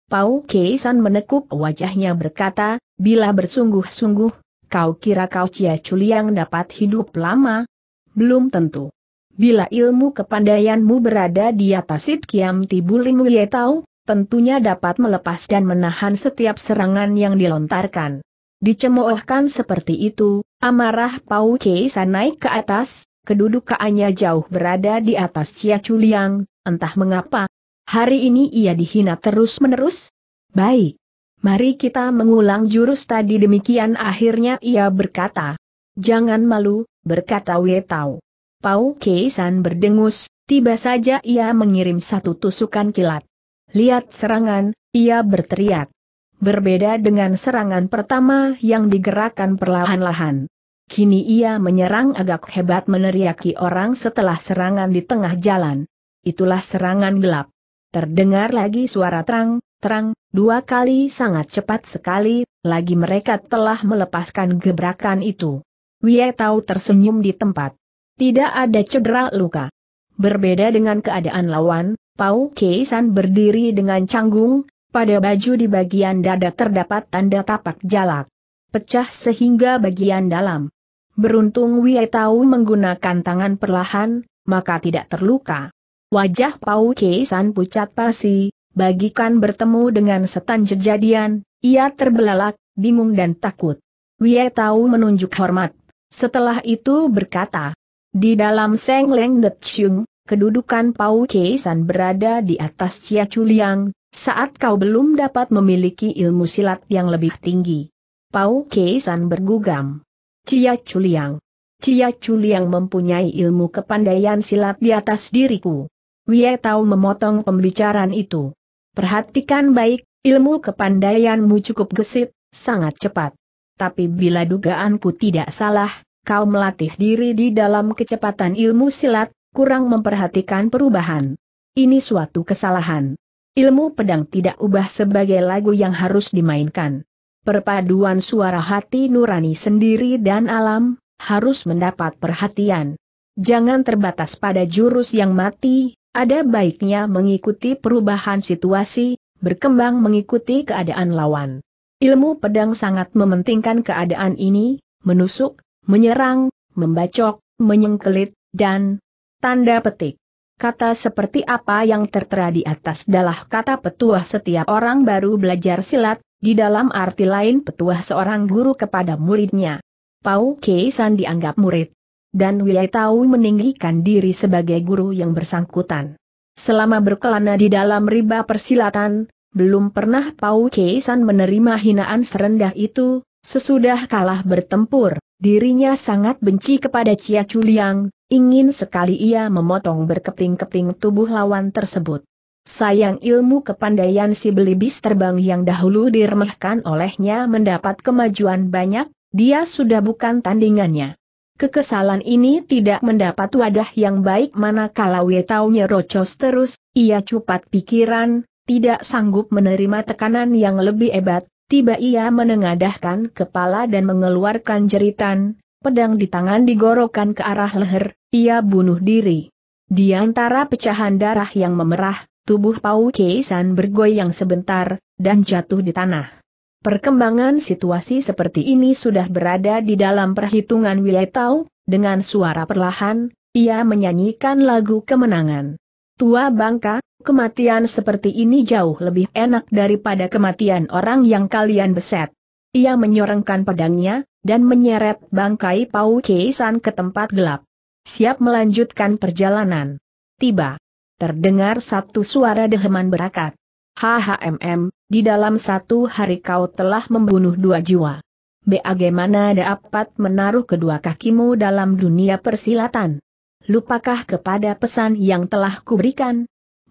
Pau Keisan menekuk wajahnya berkata, bila bersungguh-sungguh, kau kira kau Cia Chuliang dapat hidup lama? Belum tentu. Bila ilmu kepandaianmu berada di atas It Kiam Tin ya tahu, tentunya dapat melepas dan menahan setiap serangan yang dilontarkan. Dicemoohkan seperti itu, amarah Pau Keisa naik ke atas, kedudukannya jauh berada di atas Cia Chuliang, entah mengapa. Hari ini ia dihina terus-menerus? Baik. Mari kita mengulang jurus tadi demikian akhirnya ia berkata. Jangan malu, berkata Wetau. Pau Keisan berdengus, tiba saja ia mengirim satu tusukan kilat lihat serangan, ia berteriak. Berbeda dengan serangan pertama yang digerakkan perlahan-lahan. Kini ia menyerang agak hebat meneriaki orang setelah serangan di tengah jalan. Itulah serangan gelap. Terdengar lagi suara terang, terang, dua kali sangat cepat sekali, lagi mereka telah melepaskan gebrakan itu. Wie tahu tersenyum di tempat. Tidak ada cedera luka. Berbeda dengan keadaan lawan, Pau Keisan berdiri dengan canggung, pada baju di bagian dada terdapat tanda tapak jalak. Pecah sehingga bagian dalam. Beruntung Wei Tau menggunakan tangan perlahan, maka tidak terluka. Wajah Pau Keisan pucat pasi, bagikan bertemu dengan setan jejadian, ia terbelalak, bingung dan takut. Wei Tau menunjuk hormat. Setelah itu berkata, di dalam Seng Leng De Chung, kedudukan Pau Keisan berada di atas Cia Chuliang, saat kau belum dapat memiliki ilmu silat yang lebih tinggi. Pau Keisan bergugam. Cia Chuliang. Cia Chuliang mempunyai ilmu kepandaian silat di atas diriku. Wie Tao memotong pembicaraan itu. Perhatikan baik, ilmu kepandaianmu cukup gesit, sangat cepat. Tapi bila dugaanku tidak salah, kau melatih diri di dalam kecepatan ilmu silat, kurang memperhatikan perubahan. Ini suatu kesalahan. Ilmu pedang tidak ubah sebagai lagu yang harus dimainkan. Perpaduan suara hati nurani sendiri dan alam, harus mendapat perhatian. Jangan terbatas pada jurus yang mati, ada baiknya mengikuti perubahan situasi, berkembang mengikuti keadaan lawan. Ilmu pedang sangat mementingkan keadaan ini, menusuk, menyerang, membacok, menyengkelit, dan Tanda petik. Kata seperti apa yang tertera di atas adalah kata petuah setiap orang baru belajar silat, di dalam arti lain petuah seorang guru kepada muridnya. Pau Keisan dianggap murid. Dan Wiyai Tau meninggikan diri sebagai guru yang bersangkutan. Selama berkelana di dalam riba persilatan, belum pernah Pau Keisan menerima hinaan serendah itu, sesudah kalah bertempur, Dirinya sangat benci kepada Cia Chuliang, ingin sekali ia memotong berkeping-keping tubuh lawan tersebut. Sayang ilmu kepandaian si belibis terbang yang dahulu diremehkan olehnya mendapat kemajuan banyak, dia sudah bukan tandingannya. Kekesalan ini tidak mendapat wadah yang baik manakala Wetaunya rocos terus, ia cupat pikiran, tidak sanggup menerima tekanan yang lebih hebat, Tiba ia menengadahkan kepala dan mengeluarkan jeritan, pedang di tangan digorokan ke arah leher, ia bunuh diri. Di antara pecahan darah yang memerah, tubuh Pau Keisan bergoyang sebentar, dan jatuh di tanah. Perkembangan situasi seperti ini sudah berada di dalam perhitungan Wiletau, dengan suara perlahan, ia menyanyikan lagu kemenangan. Tua Bangka, kematian seperti ini jauh lebih enak daripada kematian orang yang kalian beset. Ia menyorengkan pedangnya, dan menyeret bangkai Pau Keisan ke tempat gelap. Siap melanjutkan perjalanan. Tiba. Terdengar satu suara deheman berakat. HHMM, di dalam satu hari kau telah membunuh dua jiwa. Bagaimana dapat menaruh kedua kakimu dalam dunia persilatan? Lupakah kepada pesan yang telah kuberikan?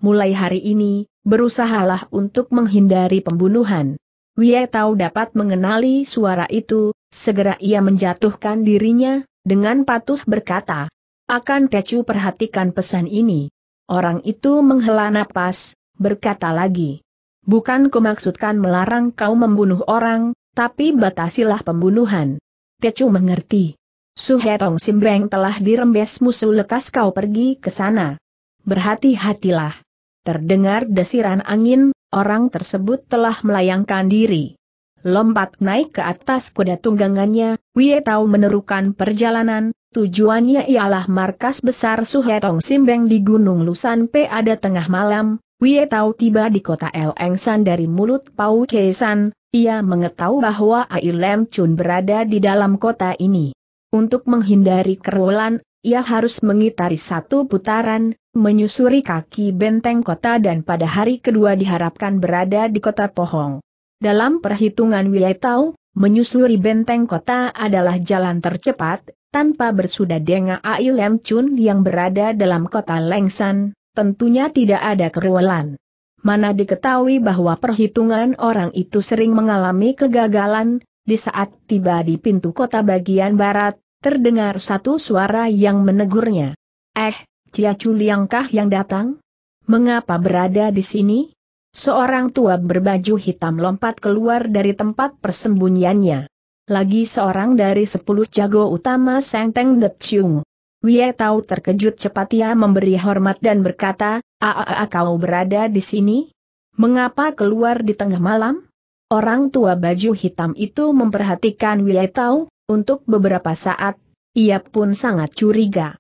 mulai hari ini, berusahalah untuk menghindari pembunuhan. Wie Tao dapat mengenali suara itu, segera ia menjatuhkan dirinya, dengan patuh berkata, akan Tecu perhatikan pesan ini. Orang itu menghela napas, berkata lagi. Bukan kumaksudkan melarang kau membunuh orang, tapi batasilah pembunuhan. Tecu mengerti. Suhetong Simbeng telah dirembes musuh lekas kau pergi ke sana. Berhati-hatilah. Terdengar desiran angin, orang tersebut telah melayangkan diri. Lompat naik ke atas kuda tunggangannya, Wie Tao menerukan perjalanan, tujuannya ialah markas besar Suhetong Simbeng di Gunung Lusan pada tengah malam, Wie Tao tiba di kota Elengsan dari mulut Pau Kesan, ia mengetahui bahwa Ai Lem Chun berada di dalam kota ini. Untuk menghindari kerulan, ia harus mengitari satu putaran, menyusuri kaki benteng kota dan pada hari kedua diharapkan berada di kota Pohong. Dalam perhitungan Wiletau, menyusuri benteng kota adalah jalan tercepat, tanpa bersudah dengan Ai Chun yang berada dalam kota Lengsan, tentunya tidak ada keruwelan. Mana diketahui bahwa perhitungan orang itu sering mengalami kegagalan, di saat tiba di pintu kota bagian barat, terdengar satu suara yang menegurnya. Eh, Cia Chuliangkah yang datang? Mengapa berada di sini? Seorang tua berbaju hitam lompat keluar dari tempat persembunyiannya. Lagi seorang dari sepuluh jago utama Teng De Chung. Wie Tau terkejut cepat ia memberi hormat dan berkata, Aa kau berada di sini? Mengapa keluar di tengah malam? Orang tua baju hitam itu memperhatikan Wie Tau, untuk beberapa saat, ia pun sangat curiga.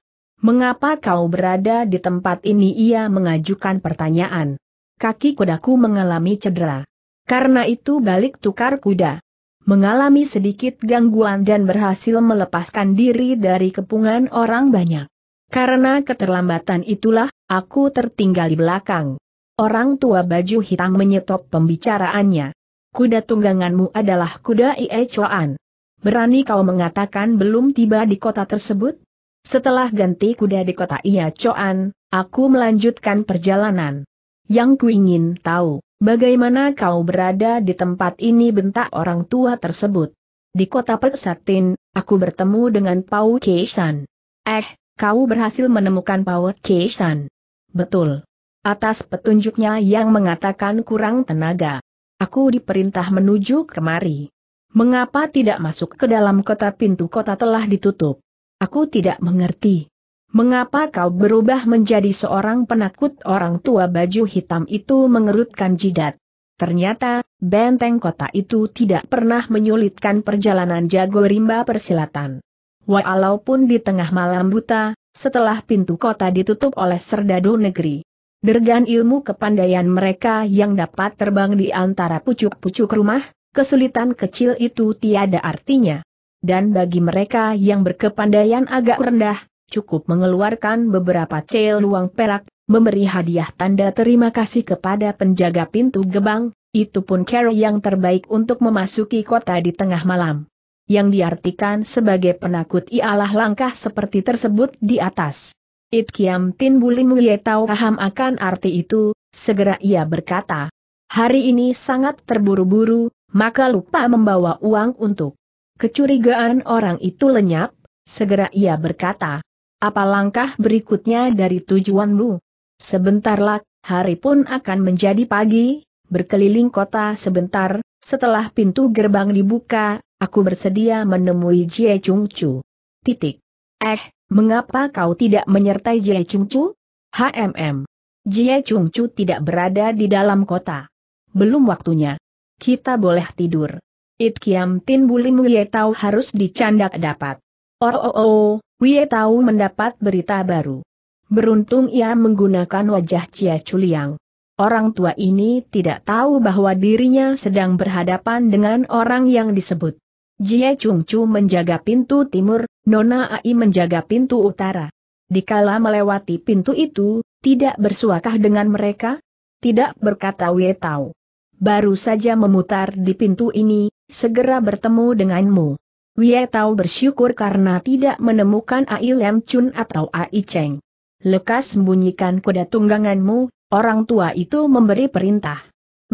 Mengapa kau berada di tempat ini? Ia mengajukan pertanyaan. Kaki kudaku mengalami cedera. Karena itu balik tukar kuda. Mengalami sedikit gangguan dan berhasil melepaskan diri dari kepungan orang banyak. Karena keterlambatan itulah, aku tertinggal di belakang. Orang tua baju hitam menyetop pembicaraannya. Kuda tungganganmu adalah kuda Ie Chuan. Berani kau mengatakan belum tiba di kota tersebut? Setelah ganti kuda di kota Ia Coan, aku melanjutkan perjalanan. Yang kuingin tahu, bagaimana kau berada di tempat ini bentak orang tua tersebut. Di kota Persatin, aku bertemu dengan Pau Keisan. Eh, kau berhasil menemukan Pau Keisan. Betul. Atas petunjuknya yang mengatakan kurang tenaga. Aku diperintah menuju kemari. Mengapa tidak masuk ke dalam kota pintu kota telah ditutup? Aku tidak mengerti. Mengapa kau berubah menjadi seorang penakut orang tua baju hitam itu mengerutkan jidat? Ternyata, benteng kota itu tidak pernah menyulitkan perjalanan jago rimba persilatan. Walaupun di tengah malam buta, setelah pintu kota ditutup oleh serdadu negeri. Dergan ilmu kepandaian mereka yang dapat terbang di antara pucuk-pucuk rumah, kesulitan kecil itu tiada artinya dan bagi mereka yang berkepandaian agak rendah, cukup mengeluarkan beberapa cel luang perak, memberi hadiah tanda terima kasih kepada penjaga pintu gebang, itu pun cara yang terbaik untuk memasuki kota di tengah malam. Yang diartikan sebagai penakut ialah langkah seperti tersebut di atas. It Kiam Tin Buli tahu paham akan arti itu, segera ia berkata. Hari ini sangat terburu-buru, maka lupa membawa uang untuk Kecurigaan orang itu lenyap, segera ia berkata, apa langkah berikutnya dari tujuanmu? Sebentarlah, hari pun akan menjadi pagi, berkeliling kota sebentar, setelah pintu gerbang dibuka, aku bersedia menemui Jie Chung Chu. Titik. Eh, mengapa kau tidak menyertai Jie Chung Chu? HMM. Jie Chung Chu tidak berada di dalam kota. Belum waktunya. Kita boleh tidur. It Kiam Tin Bulim Wie Tau harus dicandak dapat. Oh oh oh, Wie Tau mendapat berita baru. Beruntung ia menggunakan wajah Cia Culiang. Orang tua ini tidak tahu bahwa dirinya sedang berhadapan dengan orang yang disebut. Jie Chung Chu menjaga pintu timur, Nona Ai menjaga pintu utara. Dikala melewati pintu itu, tidak bersuakah dengan mereka? Tidak berkata Wei Tao. Baru saja memutar di pintu ini, segera bertemu denganmu. Wie Tao bersyukur karena tidak menemukan Ai Lem Chun atau Ai Cheng. Lekas sembunyikan kuda tungganganmu, orang tua itu memberi perintah.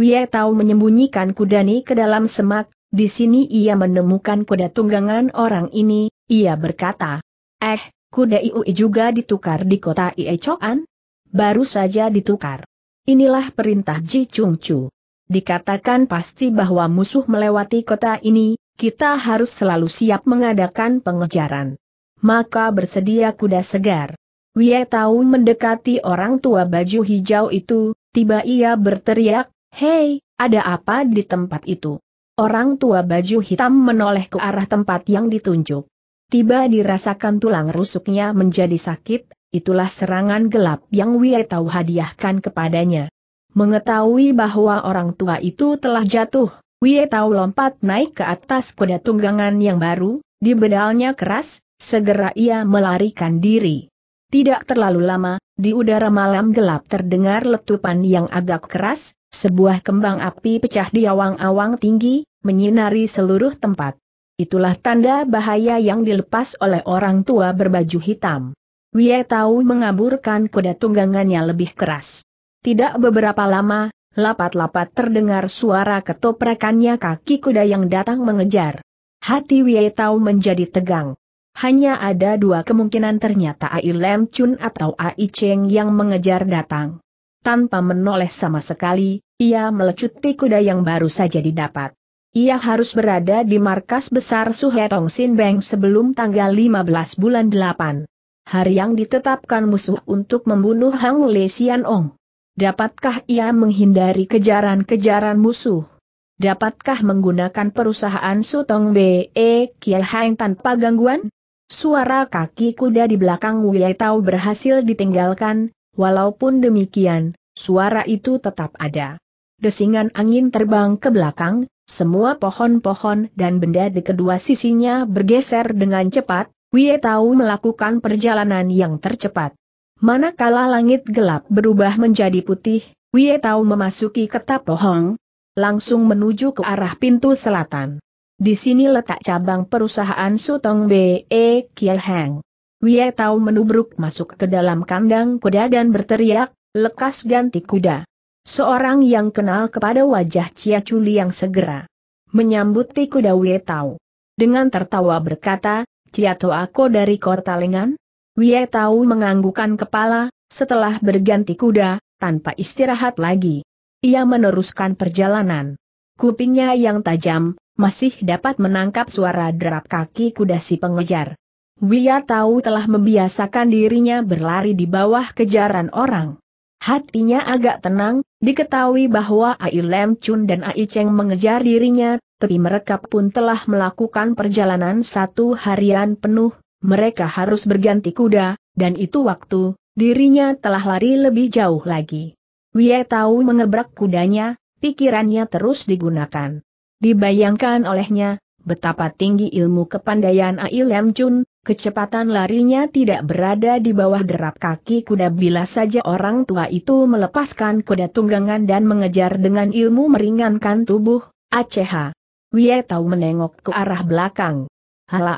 Wie Tao menyembunyikan kuda ini ke dalam semak, di sini ia menemukan kuda tunggangan orang ini, ia berkata, Eh, kuda Iui juga ditukar di kota Iechoan? Baru saja ditukar. Inilah perintah Ji Chung Chu dikatakan pasti bahwa musuh melewati kota ini, kita harus selalu siap mengadakan pengejaran. Maka bersedia kuda segar. Wie tahu mendekati orang tua baju hijau itu, tiba ia berteriak, Hei, ada apa di tempat itu? Orang tua baju hitam menoleh ke arah tempat yang ditunjuk. Tiba dirasakan tulang rusuknya menjadi sakit, itulah serangan gelap yang Wie tahu hadiahkan kepadanya mengetahui bahwa orang tua itu telah jatuh. Wie Tau lompat naik ke atas kuda tunggangan yang baru, di bedalnya keras, segera ia melarikan diri. Tidak terlalu lama, di udara malam gelap terdengar letupan yang agak keras, sebuah kembang api pecah di awang-awang tinggi, menyinari seluruh tempat. Itulah tanda bahaya yang dilepas oleh orang tua berbaju hitam. Wie Tau mengaburkan kuda tunggangannya lebih keras. Tidak beberapa lama, lapat-lapat terdengar suara ketoprakannya kaki kuda yang datang mengejar. Hati Wei Tao menjadi tegang. Hanya ada dua kemungkinan ternyata Ai Lem Chun atau Ai Cheng yang mengejar datang. Tanpa menoleh sama sekali, ia melecuti kuda yang baru saja didapat. Ia harus berada di markas besar Suhetong Sin Beng sebelum tanggal 15 bulan 8. Hari yang ditetapkan musuh untuk membunuh Hang Lesian Ong. Dapatkah ia menghindari kejaran-kejaran musuh? Dapatkah menggunakan perusahaan Sutong BE e, Kiel Hang tanpa gangguan? Suara kaki kuda di belakang Wei Tao berhasil ditinggalkan, walaupun demikian, suara itu tetap ada. Desingan angin terbang ke belakang, semua pohon-pohon dan benda di kedua sisinya bergeser dengan cepat, Wei Tao melakukan perjalanan yang tercepat. Manakala langit gelap berubah menjadi putih, Wie Tao memasuki ketap pohong, langsung menuju ke arah pintu selatan. Di sini letak cabang perusahaan Sutong B.E. E, Kiel Heng. Wie Tao menubruk masuk ke dalam kandang kuda dan berteriak, lekas ganti kuda. Seorang yang kenal kepada wajah Cia Chuli yang segera menyambut kuda Wie Tao. Dengan tertawa berkata, Cia aku dari kota Lengan, Wie Tau menganggukan kepala, setelah berganti kuda, tanpa istirahat lagi. Ia meneruskan perjalanan. Kupingnya yang tajam, masih dapat menangkap suara derap kaki kuda si pengejar. Wia tahu telah membiasakan dirinya berlari di bawah kejaran orang. Hatinya agak tenang, diketahui bahwa Ai Lem Chun dan Ai Cheng mengejar dirinya, tapi mereka pun telah melakukan perjalanan satu harian penuh mereka harus berganti kuda, dan itu waktu, dirinya telah lari lebih jauh lagi. Wie tahu mengebrak kudanya, pikirannya terus digunakan. Dibayangkan olehnya, betapa tinggi ilmu kepandaian Ai Lam Chun, kecepatan larinya tidak berada di bawah derap kaki kuda bila saja orang tua itu melepaskan kuda tunggangan dan mengejar dengan ilmu meringankan tubuh, Aceh. Wie tahu menengok ke arah belakang. Hala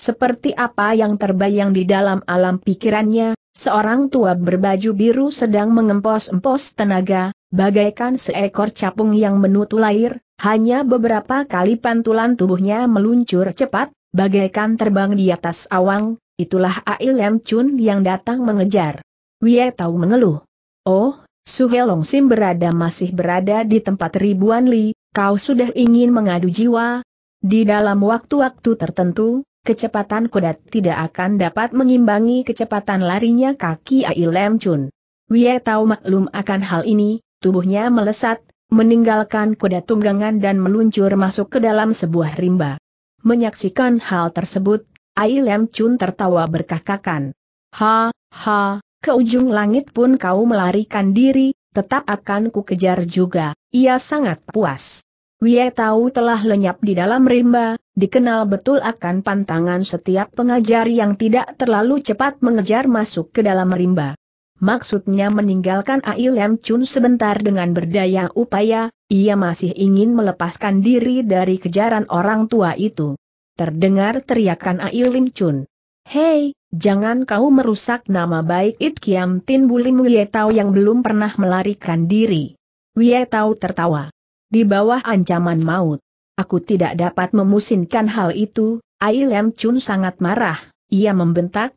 seperti apa yang terbayang di dalam alam pikirannya, seorang tua berbaju biru sedang mengempos-empos tenaga, bagaikan seekor capung yang menutu air, hanya beberapa kali pantulan tubuhnya meluncur cepat, bagaikan terbang di atas awang, itulah Ail Chun yang datang mengejar. Wie Tau mengeluh. Oh, Suhelong Sim berada masih berada di tempat ribuan li, kau sudah ingin mengadu jiwa? Di dalam waktu-waktu tertentu, kecepatan kuda tidak akan dapat mengimbangi kecepatan larinya kaki Ai Lem Chun. Wie tahu maklum akan hal ini, tubuhnya melesat, meninggalkan kuda tunggangan dan meluncur masuk ke dalam sebuah rimba. Menyaksikan hal tersebut, Ai Lem Chun tertawa berkakakan. Ha, ha, ke ujung langit pun kau melarikan diri, tetap akan kukejar juga, ia sangat puas. Wie Tau telah lenyap di dalam rimba, dikenal betul akan pantangan setiap pengajar yang tidak terlalu cepat mengejar masuk ke dalam rimba. Maksudnya meninggalkan Ail Lem Chun sebentar dengan berdaya upaya, ia masih ingin melepaskan diri dari kejaran orang tua itu. Terdengar teriakan Ail Lim Chun. Hei, jangan kau merusak nama baik It Kiam Tin Bulim Wie Tau yang belum pernah melarikan diri. Wie Tau tertawa di bawah ancaman maut. Aku tidak dapat memusinkan hal itu, Ai Lem Chun sangat marah, ia membentak.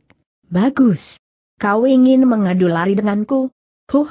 Bagus. Kau ingin mengadu lari denganku? Huh.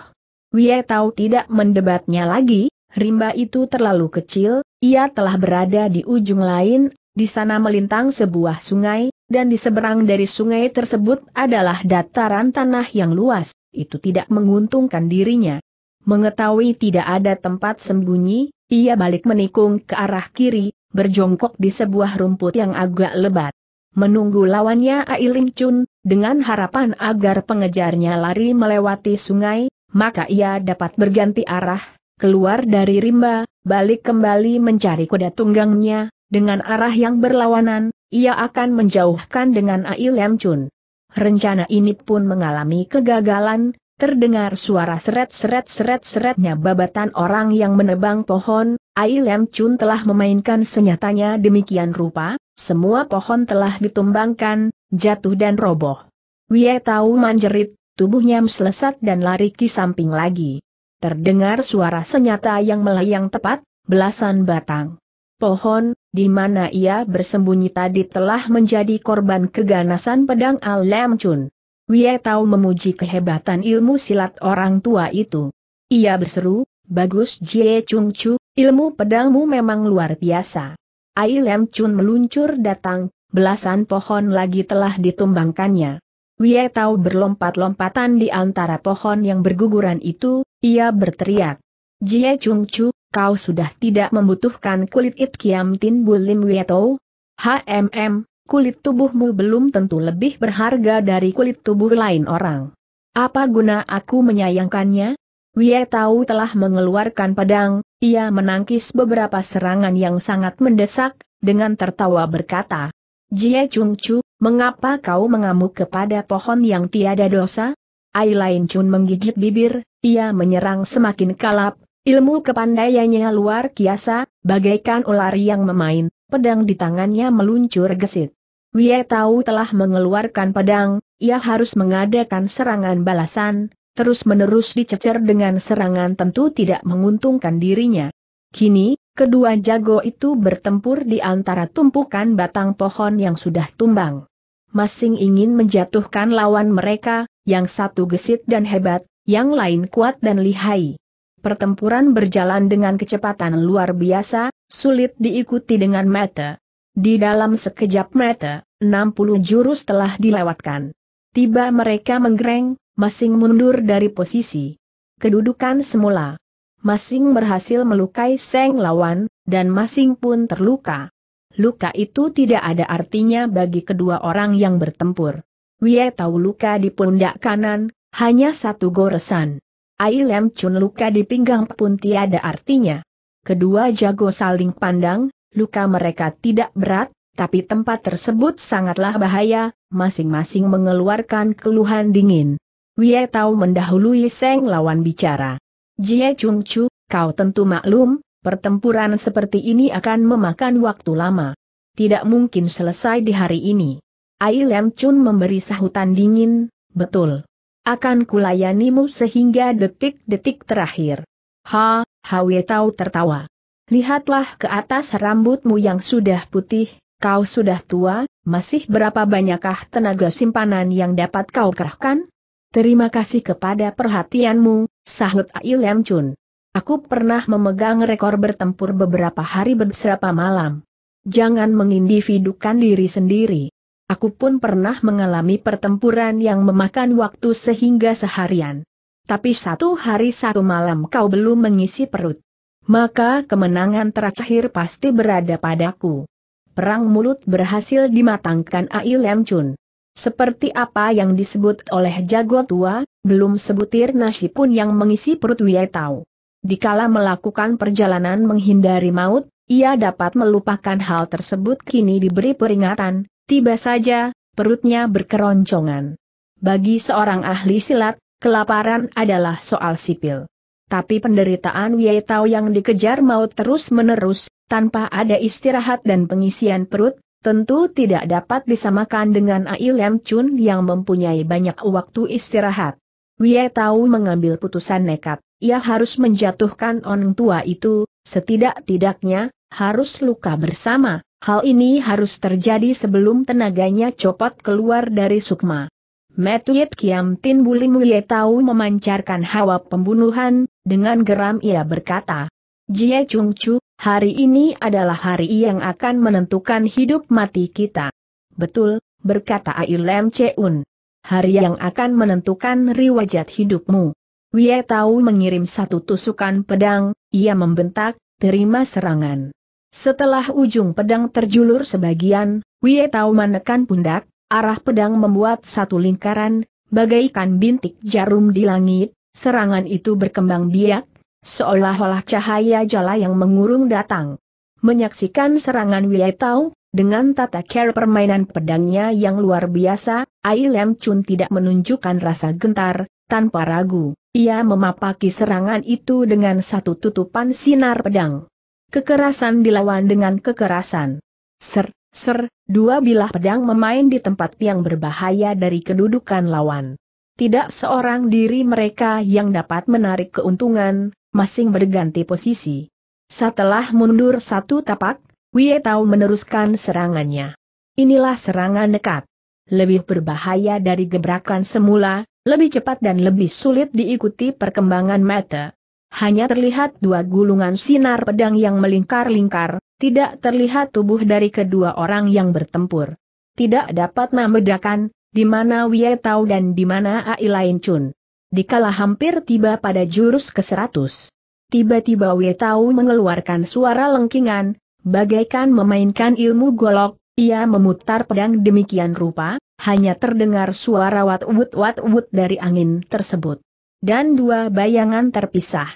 Wie Tau tidak mendebatnya lagi, rimba itu terlalu kecil, ia telah berada di ujung lain, di sana melintang sebuah sungai, dan di seberang dari sungai tersebut adalah dataran tanah yang luas, itu tidak menguntungkan dirinya. Mengetahui tidak ada tempat sembunyi, ia balik menikung ke arah kiri, berjongkok di sebuah rumput yang agak lebat. Menunggu lawannya Ailing Chun, dengan harapan agar pengejarnya lari melewati sungai, maka ia dapat berganti arah, keluar dari rimba, balik kembali mencari kuda tunggangnya, dengan arah yang berlawanan, ia akan menjauhkan dengan Ailing Chun. Rencana ini pun mengalami kegagalan, Terdengar suara seret-seret-seret-seretnya babatan orang yang menebang pohon, Ai Lem Chun telah memainkan senyatanya demikian rupa, semua pohon telah ditumbangkan, jatuh dan roboh. Wie Tau menjerit, tubuhnya selesat dan lari ke samping lagi. Terdengar suara senyata yang melayang tepat, belasan batang. Pohon, di mana ia bersembunyi tadi telah menjadi korban keganasan pedang Ai Lem Chun. Wie Tao memuji kehebatan ilmu silat orang tua itu. Ia berseru, bagus Jie Chung Chu, ilmu pedangmu memang luar biasa. Ai Lem Chun meluncur datang, belasan pohon lagi telah ditumbangkannya. Wie Tao berlompat-lompatan di antara pohon yang berguguran itu, ia berteriak. Jie Chung Chu, kau sudah tidak membutuhkan kulit It Kiam Tin Bulim Wie Tao? HMM, kulit tubuhmu belum tentu lebih berharga dari kulit tubuh lain orang. Apa guna aku menyayangkannya? Wie Tau telah mengeluarkan pedang, ia menangkis beberapa serangan yang sangat mendesak, dengan tertawa berkata, Jie Chung Chu, mengapa kau mengamuk kepada pohon yang tiada dosa? Ai Lain Chun menggigit bibir, ia menyerang semakin kalap, ilmu kepandaiannya luar biasa, bagaikan ular yang memain, pedang di tangannya meluncur gesit. Wie Tau telah mengeluarkan pedang, ia harus mengadakan serangan balasan, terus-menerus dicecer dengan serangan tentu tidak menguntungkan dirinya. Kini, kedua jago itu bertempur di antara tumpukan batang pohon yang sudah tumbang. Masing ingin menjatuhkan lawan mereka, yang satu gesit dan hebat, yang lain kuat dan lihai. Pertempuran berjalan dengan kecepatan luar biasa, sulit diikuti dengan mata. Di dalam sekejap mata, 60 jurus telah dilewatkan. Tiba mereka menggereng, masing mundur dari posisi. Kedudukan semula. Masing berhasil melukai seng lawan, dan masing pun terluka. Luka itu tidak ada artinya bagi kedua orang yang bertempur. Wie tahu luka di pundak kanan, hanya satu goresan. Ai Lem Chun luka di pinggang pun tiada artinya. Kedua jago saling pandang, luka mereka tidak berat, tapi tempat tersebut sangatlah bahaya, masing-masing mengeluarkan keluhan dingin. Wie Tao mendahului Seng lawan bicara. Jie Chung Chu, kau tentu maklum, pertempuran seperti ini akan memakan waktu lama. Tidak mungkin selesai di hari ini. Ai Lem Chun memberi sahutan dingin, betul. Akan kulayanimu sehingga detik-detik terakhir. Ha, Hwe Tao tertawa lihatlah ke atas rambutmu yang sudah putih, kau sudah tua, masih berapa banyakkah tenaga simpanan yang dapat kau kerahkan? Terima kasih kepada perhatianmu, sahut Ailem Chun. Aku pernah memegang rekor bertempur beberapa hari beberapa malam. Jangan mengindividukan diri sendiri. Aku pun pernah mengalami pertempuran yang memakan waktu sehingga seharian. Tapi satu hari satu malam kau belum mengisi perut maka kemenangan terakhir pasti berada padaku. Perang mulut berhasil dimatangkan Ai Lem Chun. Seperti apa yang disebut oleh jago tua, belum sebutir nasi pun yang mengisi perut Wei Tao. Dikala melakukan perjalanan menghindari maut, ia dapat melupakan hal tersebut kini diberi peringatan, tiba saja, perutnya berkeroncongan. Bagi seorang ahli silat, kelaparan adalah soal sipil tapi penderitaan Wei Tao yang dikejar maut terus-menerus, tanpa ada istirahat dan pengisian perut, tentu tidak dapat disamakan dengan Ai Lem Chun yang mempunyai banyak waktu istirahat. Wei Tao mengambil putusan nekat, ia harus menjatuhkan orang tua itu, setidak-tidaknya, harus luka bersama, hal ini harus terjadi sebelum tenaganya copot keluar dari sukma. Metuit Kiam Tin Bulim Wei Tao memancarkan hawa pembunuhan, dengan geram ia berkata, Jie Chung Chu, hari ini adalah hari yang akan menentukan hidup mati kita. Betul, berkata Ailem Cheun. Hari yang akan menentukan riwayat hidupmu. Wie Tau mengirim satu tusukan pedang, ia membentak, terima serangan. Setelah ujung pedang terjulur sebagian, Wie Tau menekan pundak, arah pedang membuat satu lingkaran, bagaikan bintik jarum di langit, Serangan itu berkembang biak, seolah-olah cahaya jala yang mengurung datang. Menyaksikan serangan Wei Tao, dengan tata care permainan pedangnya yang luar biasa, Ai Lem Chun tidak menunjukkan rasa gentar, tanpa ragu, ia memapaki serangan itu dengan satu tutupan sinar pedang. Kekerasan dilawan dengan kekerasan. Ser, ser, dua bilah pedang memain di tempat yang berbahaya dari kedudukan lawan tidak seorang diri mereka yang dapat menarik keuntungan, masing berganti posisi. Setelah mundur satu tapak, Wietau meneruskan serangannya. Inilah serangan dekat. Lebih berbahaya dari gebrakan semula, lebih cepat dan lebih sulit diikuti perkembangan mata. Hanya terlihat dua gulungan sinar pedang yang melingkar-lingkar, tidak terlihat tubuh dari kedua orang yang bertempur. Tidak dapat membedakan, di mana Wie Tao dan di mana Ai Lain Chun. Dikala hampir tiba pada jurus ke-100. Tiba-tiba Wie Tao mengeluarkan suara lengkingan, bagaikan memainkan ilmu golok, ia memutar pedang demikian rupa, hanya terdengar suara wat-wut-wat-wut dari angin tersebut. Dan dua bayangan terpisah.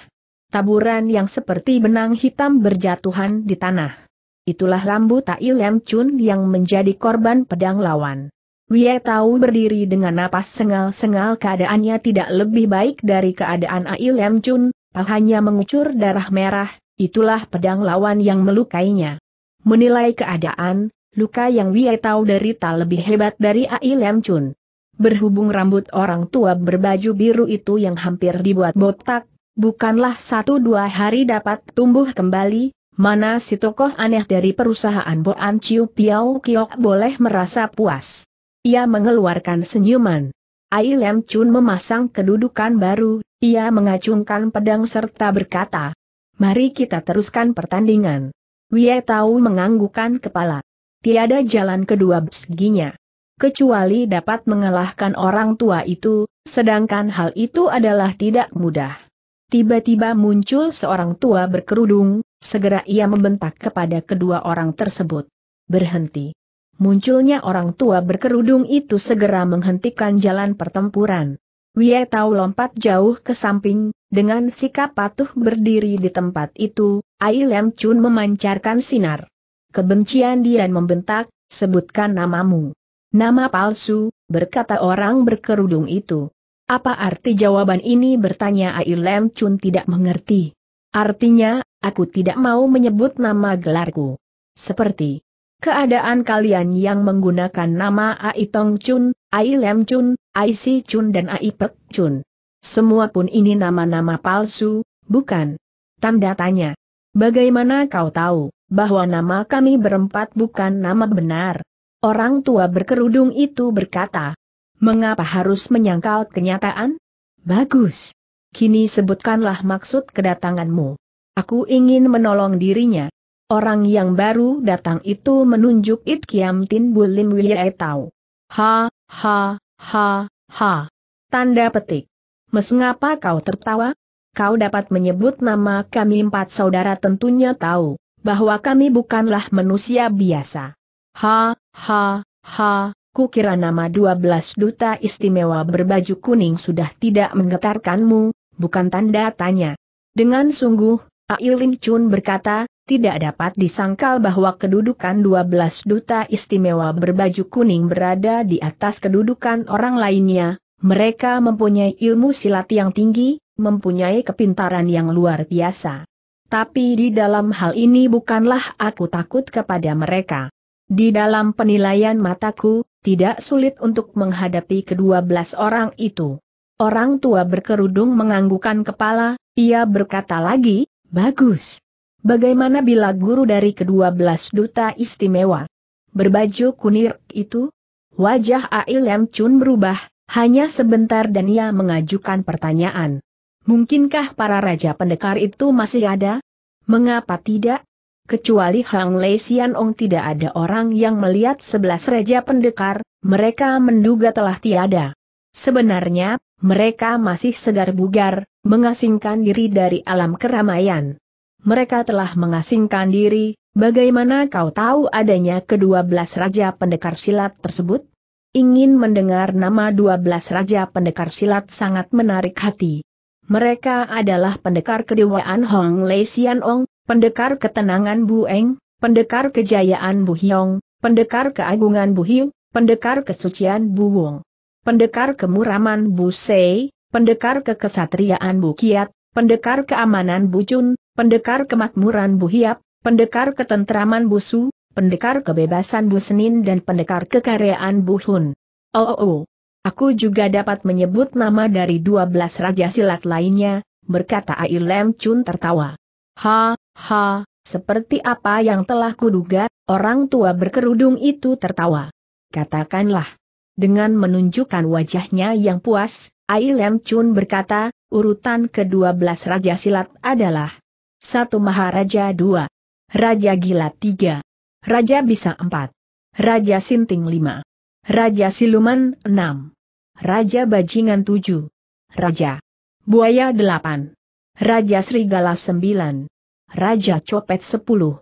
Taburan yang seperti benang hitam berjatuhan di tanah. Itulah rambut Tai Lian Chun yang menjadi korban pedang lawan. Wie tahu berdiri dengan napas sengal-sengal keadaannya tidak lebih baik dari keadaan Ai Lem Chun, hanya mengucur darah merah, itulah pedang lawan yang melukainya. Menilai keadaan, luka yang Wie tahu derita lebih hebat dari Ai Lem Chun. Berhubung rambut orang tua berbaju biru itu yang hampir dibuat botak, bukanlah satu dua hari dapat tumbuh kembali, mana si tokoh aneh dari perusahaan Boan Chiu Piao Kiok boleh merasa puas. Ia mengeluarkan senyuman. Ai Lem Chun memasang kedudukan baru, ia mengacungkan pedang serta berkata, Mari kita teruskan pertandingan. Wie Tau menganggukkan kepala. Tiada jalan kedua beseginya. Kecuali dapat mengalahkan orang tua itu, sedangkan hal itu adalah tidak mudah. Tiba-tiba muncul seorang tua berkerudung, segera ia membentak kepada kedua orang tersebut. Berhenti munculnya orang tua berkerudung itu segera menghentikan jalan pertempuran. Wie Tau lompat jauh ke samping, dengan sikap patuh berdiri di tempat itu, Ai Lem Chun memancarkan sinar. Kebencian dia membentak, sebutkan namamu. Nama palsu, berkata orang berkerudung itu. Apa arti jawaban ini bertanya Ai Lem Chun tidak mengerti. Artinya, aku tidak mau menyebut nama gelarku. Seperti Keadaan kalian yang menggunakan nama Ai Tong Chun, Ai Lem Chun, Ai Si Chun dan Ai Pek Chun. Semua pun ini nama-nama palsu, bukan? Tanda tanya. Bagaimana kau tahu, bahwa nama kami berempat bukan nama benar? Orang tua berkerudung itu berkata. Mengapa harus menyangkal kenyataan? Bagus. Kini sebutkanlah maksud kedatanganmu. Aku ingin menolong dirinya. Orang yang baru datang itu menunjuk It Kiam Tin Bulim Wiyai Tau. Ha, ha, ha, ha. Tanda petik. Mesengapa kau tertawa? Kau dapat menyebut nama kami empat saudara tentunya tahu, bahwa kami bukanlah manusia biasa. Ha, ha, ha, kukira nama dua belas duta istimewa berbaju kuning sudah tidak menggetarkanmu, bukan tanda tanya. Dengan sungguh, Ailin Chun berkata, tidak dapat disangkal bahwa kedudukan 12 duta istimewa berbaju kuning berada di atas kedudukan orang lainnya, mereka mempunyai ilmu silat yang tinggi, mempunyai kepintaran yang luar biasa. Tapi di dalam hal ini bukanlah aku takut kepada mereka. Di dalam penilaian mataku, tidak sulit untuk menghadapi kedua belas orang itu. Orang tua berkerudung menganggukan kepala, ia berkata lagi, bagus. Bagaimana bila guru dari kedua belas duta istimewa? Berbaju kunir itu? Wajah Ail Lam Chun berubah, hanya sebentar dan ia mengajukan pertanyaan. Mungkinkah para raja pendekar itu masih ada? Mengapa tidak? Kecuali Hang Lei Sian Ong tidak ada orang yang melihat sebelas raja pendekar, mereka menduga telah tiada. Sebenarnya, mereka masih segar bugar, mengasingkan diri dari alam keramaian mereka telah mengasingkan diri, bagaimana kau tahu adanya kedua belas raja pendekar silat tersebut? Ingin mendengar nama dua belas raja pendekar silat sangat menarik hati. Mereka adalah pendekar kedewaan Hong Lei Xian Ong, pendekar ketenangan Bu Eng, pendekar kejayaan Bu Hyong, pendekar keagungan Bu Hiu, pendekar kesucian Bu Wong, pendekar kemuraman Bu Sei, pendekar kekesatriaan Bu Kiat, pendekar keamanan Bu Chun, pendekar kemakmuran Bu Hiap, pendekar ketentraman Bu Su, pendekar kebebasan Bu Senin dan pendekar kekaryaan Bu Hun. Oh, oh, oh. Aku juga dapat menyebut nama dari dua belas raja silat lainnya, berkata Ai Lem Chun tertawa. Ha, ha, seperti apa yang telah kuduga, orang tua berkerudung itu tertawa. Katakanlah. Dengan menunjukkan wajahnya yang puas, Ai Lem Chun berkata, urutan ke-12 raja silat adalah satu Maharaja dua. Raja Gila tiga. Raja Bisa empat. Raja Sinting lima. Raja Siluman enam. Raja Bajingan tujuh. Raja Buaya delapan. Raja Serigala sembilan. Raja Copet sepuluh.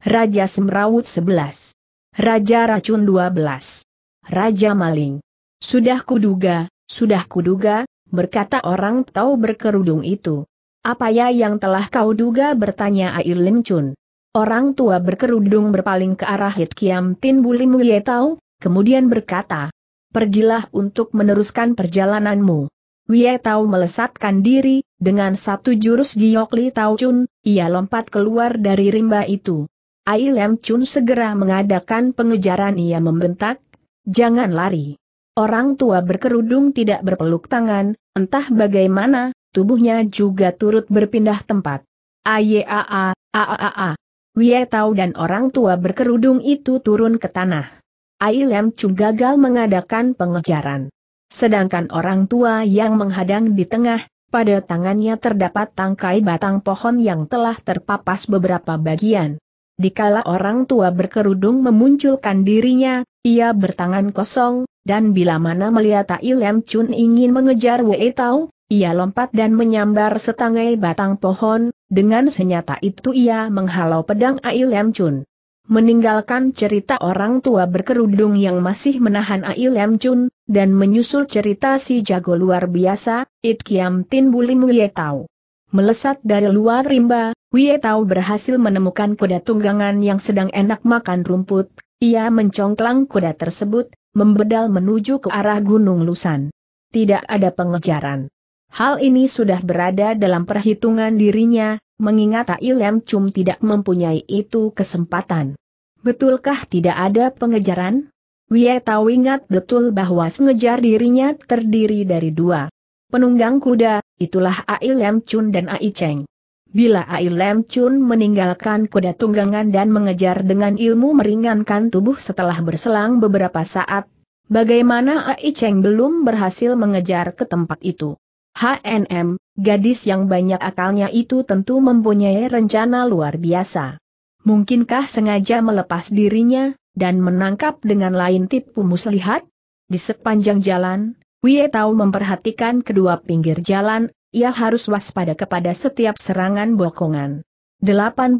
Raja Semrawut sebelas. Raja Racun dua belas. Raja Maling. Sudah kuduga, sudah kuduga, berkata orang tahu berkerudung itu. Apa ya yang telah kau duga bertanya Air Lim Chun. Orang tua berkerudung berpaling ke arah Hit Kiam Tin Bulim Ye Tau, kemudian berkata, Pergilah untuk meneruskan perjalananmu. Wie Tau melesatkan diri, dengan satu jurus Giok Li Tau Chun, ia lompat keluar dari rimba itu. Air Lim Chun segera mengadakan pengejaran ia membentak, Jangan lari. Orang tua berkerudung tidak berpeluk tangan, entah bagaimana, tubuhnya juga turut berpindah tempat. Ayaa, aaa, Wie Tao dan orang tua berkerudung itu turun ke tanah. Ai Lem Chu gagal mengadakan pengejaran. Sedangkan orang tua yang menghadang di tengah, pada tangannya terdapat tangkai batang pohon yang telah terpapas beberapa bagian. Dikala orang tua berkerudung memunculkan dirinya, ia bertangan kosong, dan bila mana melihat Ai Lem Chun ingin mengejar Wei Tao, ia lompat dan menyambar setangai batang pohon, dengan senjata itu ia menghalau pedang Ail Lem Chun. Meninggalkan cerita orang tua berkerudung yang masih menahan Ail Lem Chun, dan menyusul cerita si jago luar biasa, It Kiam Tin Bulim Ye Tau. Melesat dari luar rimba, Wie Tau berhasil menemukan kuda tunggangan yang sedang enak makan rumput, ia mencongklang kuda tersebut, membedal menuju ke arah Gunung Lusan. Tidak ada pengejaran. Hal ini sudah berada dalam perhitungan dirinya, mengingat Ailem Lem Chum tidak mempunyai itu kesempatan. Betulkah tidak ada pengejaran? Wie Tau ingat betul bahwa sengejar dirinya terdiri dari dua. Penunggang kuda, itulah Ailem Cun Chun dan Ai Cheng. Bila Ailem Cun Chun meninggalkan kuda tunggangan dan mengejar dengan ilmu meringankan tubuh setelah berselang beberapa saat, bagaimana Ai Cheng belum berhasil mengejar ke tempat itu? HNM, gadis yang banyak akalnya itu tentu mempunyai rencana luar biasa. Mungkinkah sengaja melepas dirinya, dan menangkap dengan lain tipu muslihat? Di sepanjang jalan, Wie Tau memperhatikan kedua pinggir jalan, ia harus waspada kepada setiap serangan bokongan.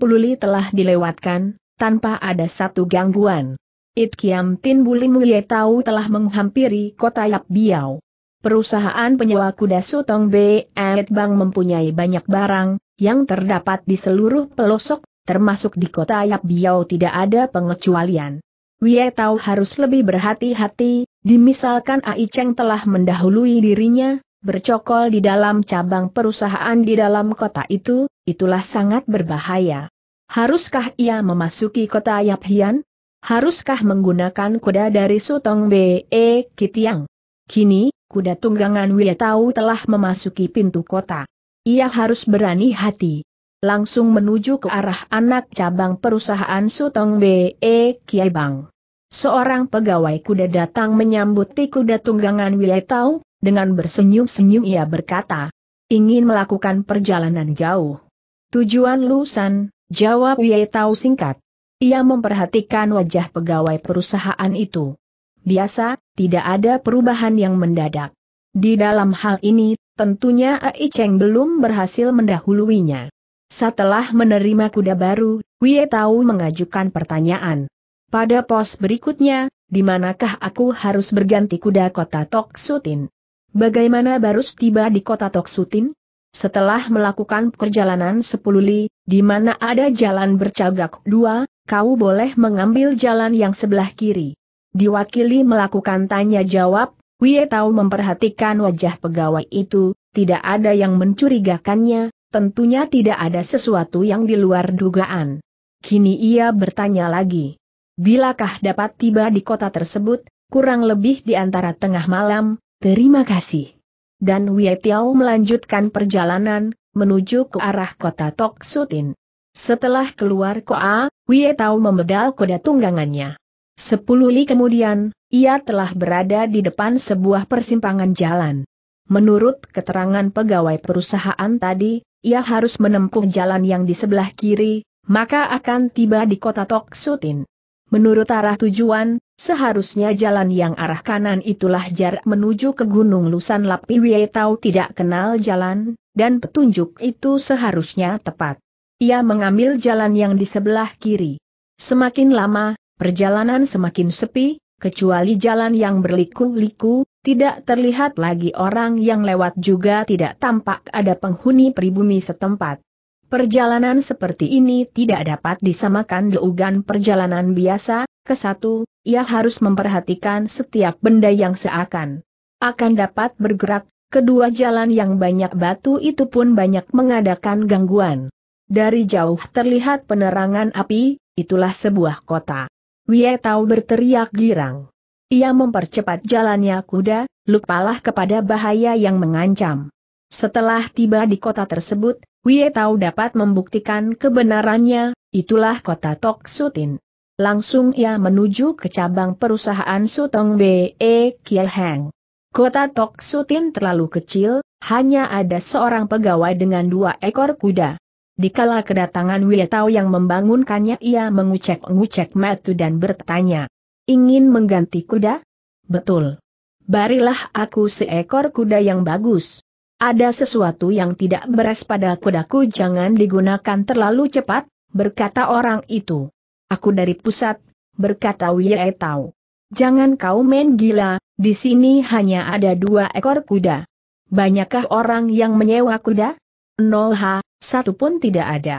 puluh li telah dilewatkan, tanpa ada satu gangguan. It Kiam Tin Buli Mulia Tau telah menghampiri kota Yap Biao. Perusahaan penyewa kuda Sutong B. Ed Bang mempunyai banyak barang, yang terdapat di seluruh pelosok, termasuk di kota Yap Biao tidak ada pengecualian. Wie Tau harus lebih berhati-hati, dimisalkan Ai Cheng telah mendahului dirinya, bercokol di dalam cabang perusahaan di dalam kota itu, itulah sangat berbahaya. Haruskah ia memasuki kota Yap Hian? Haruskah menggunakan kuda dari Sutong B.E. Kitiang? Kini, kuda tunggangan Wietau telah memasuki pintu kota. Ia harus berani hati. Langsung menuju ke arah anak cabang perusahaan Sutong B.E. Kiai Bang. Seorang pegawai kuda datang menyambuti kuda tunggangan Wietau, dengan bersenyum-senyum ia berkata, ingin melakukan perjalanan jauh. Tujuan Lusan, jawab Wietau singkat. Ia memperhatikan wajah pegawai perusahaan itu biasa, tidak ada perubahan yang mendadak. Di dalam hal ini, tentunya Ai Cheng belum berhasil mendahuluinya. Setelah menerima kuda baru, Wie Tao mengajukan pertanyaan. Pada pos berikutnya, di manakah aku harus berganti kuda kota Toksutin? Bagaimana baru tiba di kota Toksutin? Setelah melakukan perjalanan 10 li, di mana ada jalan bercagak dua, kau boleh mengambil jalan yang sebelah kiri. Diwakili melakukan tanya jawab, Wie Tau memperhatikan wajah pegawai itu, tidak ada yang mencurigakannya, tentunya tidak ada sesuatu yang di luar dugaan. Kini ia bertanya lagi. Bilakah dapat tiba di kota tersebut, kurang lebih di antara tengah malam, terima kasih. Dan Wie Tiao melanjutkan perjalanan, menuju ke arah kota Toksutin. Setelah keluar Koa, Wie Tao membedal kuda tunggangannya. Sepuluh li kemudian, ia telah berada di depan sebuah persimpangan jalan. Menurut keterangan pegawai perusahaan tadi, ia harus menempuh jalan yang di sebelah kiri, maka akan tiba di kota Toksutin. Menurut arah tujuan, seharusnya jalan yang arah kanan itulah jarak menuju ke Gunung Lusan Lapi Wietau tidak kenal jalan, dan petunjuk itu seharusnya tepat. Ia mengambil jalan yang di sebelah kiri. Semakin lama, Perjalanan semakin sepi, kecuali jalan yang berliku-liku, tidak terlihat lagi orang yang lewat juga tidak tampak ada penghuni pribumi setempat. Perjalanan seperti ini tidak dapat disamakan dengan perjalanan biasa, ke satu, ia harus memperhatikan setiap benda yang seakan akan dapat bergerak, kedua jalan yang banyak batu itu pun banyak mengadakan gangguan. Dari jauh terlihat penerangan api, itulah sebuah kota. Wie Tao berteriak girang. Ia mempercepat jalannya kuda, lupalah kepada bahaya yang mengancam. Setelah tiba di kota tersebut, Wie Tao dapat membuktikan kebenarannya, itulah kota Tok Sutin. Langsung ia menuju ke cabang perusahaan Sutong B.E. Kieheng. Kota Tok Sutin terlalu kecil, hanya ada seorang pegawai dengan dua ekor kuda. Dikala kedatangan Wietao yang membangunkannya ia mengucek-ngucek matu dan bertanya. Ingin mengganti kuda? Betul. Barilah aku seekor kuda yang bagus. Ada sesuatu yang tidak beres pada kudaku jangan digunakan terlalu cepat, berkata orang itu. Aku dari pusat, berkata Wietao. Jangan kau main gila, di sini hanya ada dua ekor kuda. Banyakkah orang yang menyewa kuda? Nolha, satu pun tidak ada.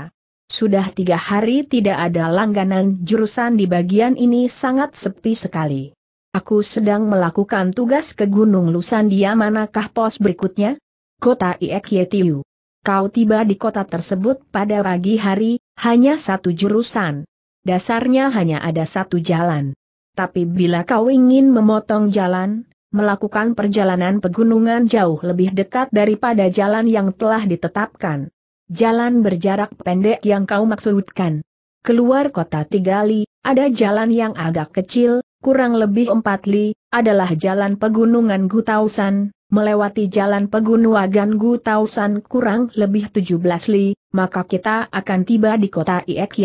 Sudah tiga hari tidak ada langganan jurusan di bagian ini sangat sepi sekali. Aku sedang melakukan tugas ke Gunung Lusandia manakah pos berikutnya? Kota Iekyetiu. Kau tiba di kota tersebut pada pagi hari, hanya satu jurusan. Dasarnya hanya ada satu jalan. Tapi bila kau ingin memotong jalan, melakukan perjalanan pegunungan jauh lebih dekat daripada jalan yang telah ditetapkan. Jalan berjarak pendek yang kau maksudkan. Keluar kota Tigali, ada jalan yang agak kecil, kurang lebih empat li, adalah jalan pegunungan Gutausan, melewati jalan pegunungan Gutausan kurang lebih 17 li, maka kita akan tiba di kota Iek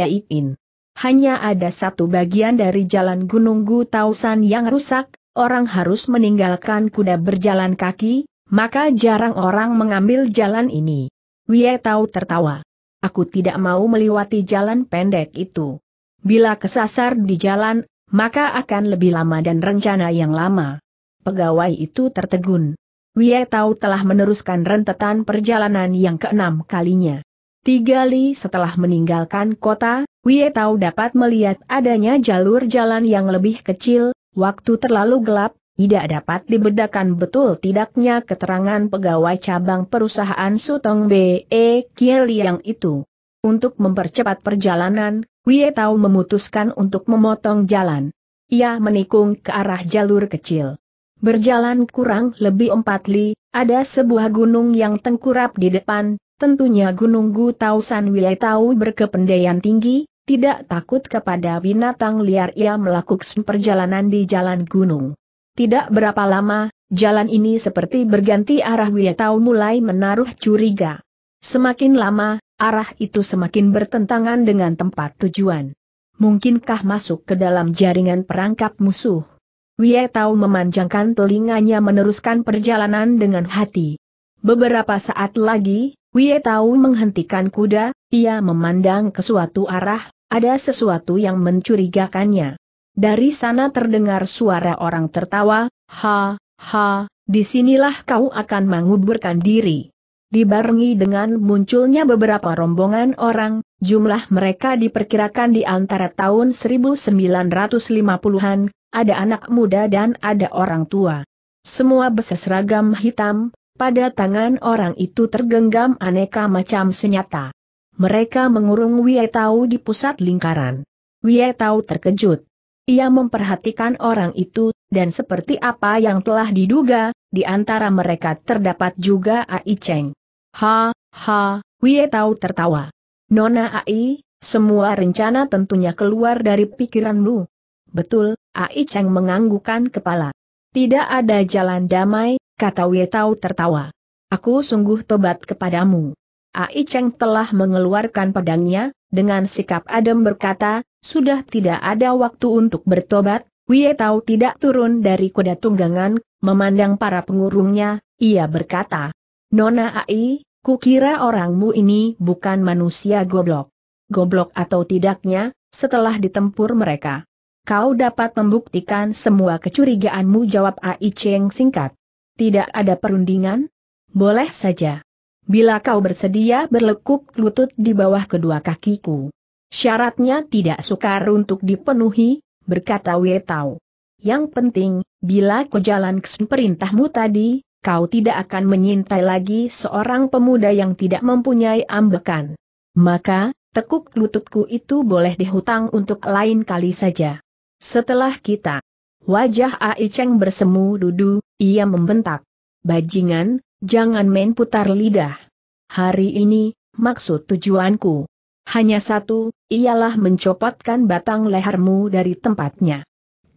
Hanya ada satu bagian dari jalan Gunung Gutausan yang rusak, orang harus meninggalkan kuda berjalan kaki, maka jarang orang mengambil jalan ini. Wie Tao tertawa. Aku tidak mau melewati jalan pendek itu. Bila kesasar di jalan, maka akan lebih lama dan rencana yang lama. Pegawai itu tertegun. Wie Tao telah meneruskan rentetan perjalanan yang keenam kalinya. Tiga li setelah meninggalkan kota, Wie Tao dapat melihat adanya jalur jalan yang lebih kecil, waktu terlalu gelap, tidak dapat dibedakan betul tidaknya keterangan pegawai cabang perusahaan Sutong B.E. yang itu. Untuk mempercepat perjalanan, Wie Tao memutuskan untuk memotong jalan. Ia menikung ke arah jalur kecil. Berjalan kurang lebih empat li, ada sebuah gunung yang tengkurap di depan, tentunya Gunung Gu Tau San Wie Tao berkependayan tinggi, tidak takut kepada binatang liar ia melakukan perjalanan di jalan gunung. Tidak berapa lama, jalan ini seperti berganti arah Wietau mulai menaruh curiga. Semakin lama, arah itu semakin bertentangan dengan tempat tujuan. Mungkinkah masuk ke dalam jaringan perangkap musuh? Wietau memanjangkan telinganya meneruskan perjalanan dengan hati. Beberapa saat lagi, Wietau menghentikan kuda, ia memandang ke suatu arah, ada sesuatu yang mencurigakannya. Dari sana terdengar suara orang tertawa, ha, ha, disinilah kau akan menguburkan diri. Dibarengi dengan munculnya beberapa rombongan orang, jumlah mereka diperkirakan di antara tahun 1950-an, ada anak muda dan ada orang tua. Semua berseragam hitam, pada tangan orang itu tergenggam aneka macam senjata. Mereka mengurung Wietau di pusat lingkaran. Wietau terkejut. Ia memperhatikan orang itu, dan seperti apa yang telah diduga, di antara mereka terdapat juga Ai Cheng. Ha, ha, Wie Tau tertawa. Nona Ai, semua rencana tentunya keluar dari pikiranmu. Betul, Ai Cheng menganggukkan kepala. Tidak ada jalan damai, kata Wei Tau tertawa. Aku sungguh tobat kepadamu. Ai Cheng telah mengeluarkan pedangnya, dengan sikap adem berkata, sudah tidak ada waktu untuk bertobat, Wie Tau tidak turun dari kuda tunggangan, memandang para pengurungnya, ia berkata, Nona Ai, kukira orangmu ini bukan manusia goblok. Goblok atau tidaknya, setelah ditempur mereka. Kau dapat membuktikan semua kecurigaanmu jawab Ai Cheng singkat. Tidak ada perundingan? Boleh saja. Bila kau bersedia berlekuk lutut di bawah kedua kakiku. Syaratnya tidak sukar untuk dipenuhi, berkata Wetau. Yang penting, bila kau jalan ke perintahmu tadi, kau tidak akan menyintai lagi seorang pemuda yang tidak mempunyai ambekan. Maka, tekuk lututku itu boleh dihutang untuk lain kali saja. Setelah kita, wajah Ai Cheng bersemu dudu, ia membentak. Bajingan, jangan main putar lidah. Hari ini, maksud tujuanku hanya satu, ialah mencopotkan batang lehermu dari tempatnya.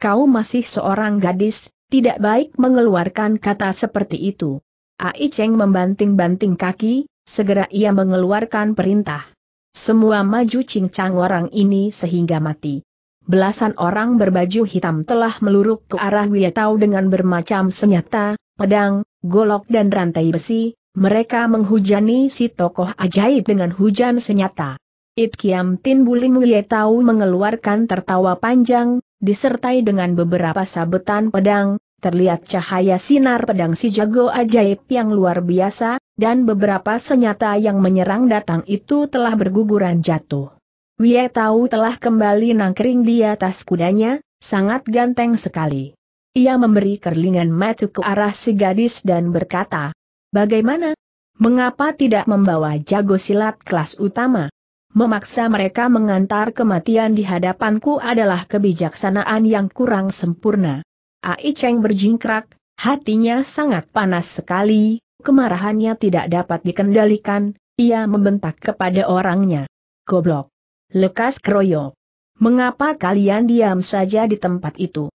Kau masih seorang gadis, tidak baik mengeluarkan kata seperti itu. Ai Cheng membanting-banting kaki, segera ia mengeluarkan perintah. Semua maju cincang orang ini sehingga mati. Belasan orang berbaju hitam telah meluruk ke arah Wiatau dengan bermacam senjata, pedang, golok dan rantai besi, mereka menghujani si tokoh ajaib dengan hujan senjata. It Kiam Tin buli Mulia Tau mengeluarkan tertawa panjang, disertai dengan beberapa sabetan pedang, terlihat cahaya sinar pedang si jago ajaib yang luar biasa, dan beberapa senjata yang menyerang datang itu telah berguguran jatuh. Wie Tau telah kembali nangkring di atas kudanya, sangat ganteng sekali. Ia memberi kerlingan mata ke arah si gadis dan berkata, Bagaimana? Mengapa tidak membawa jago silat kelas utama? memaksa mereka mengantar kematian di hadapanku adalah kebijaksanaan yang kurang sempurna. Ai Cheng berjingkrak, hatinya sangat panas sekali, kemarahannya tidak dapat dikendalikan, ia membentak kepada orangnya. Goblok! Lekas keroyok! Mengapa kalian diam saja di tempat itu?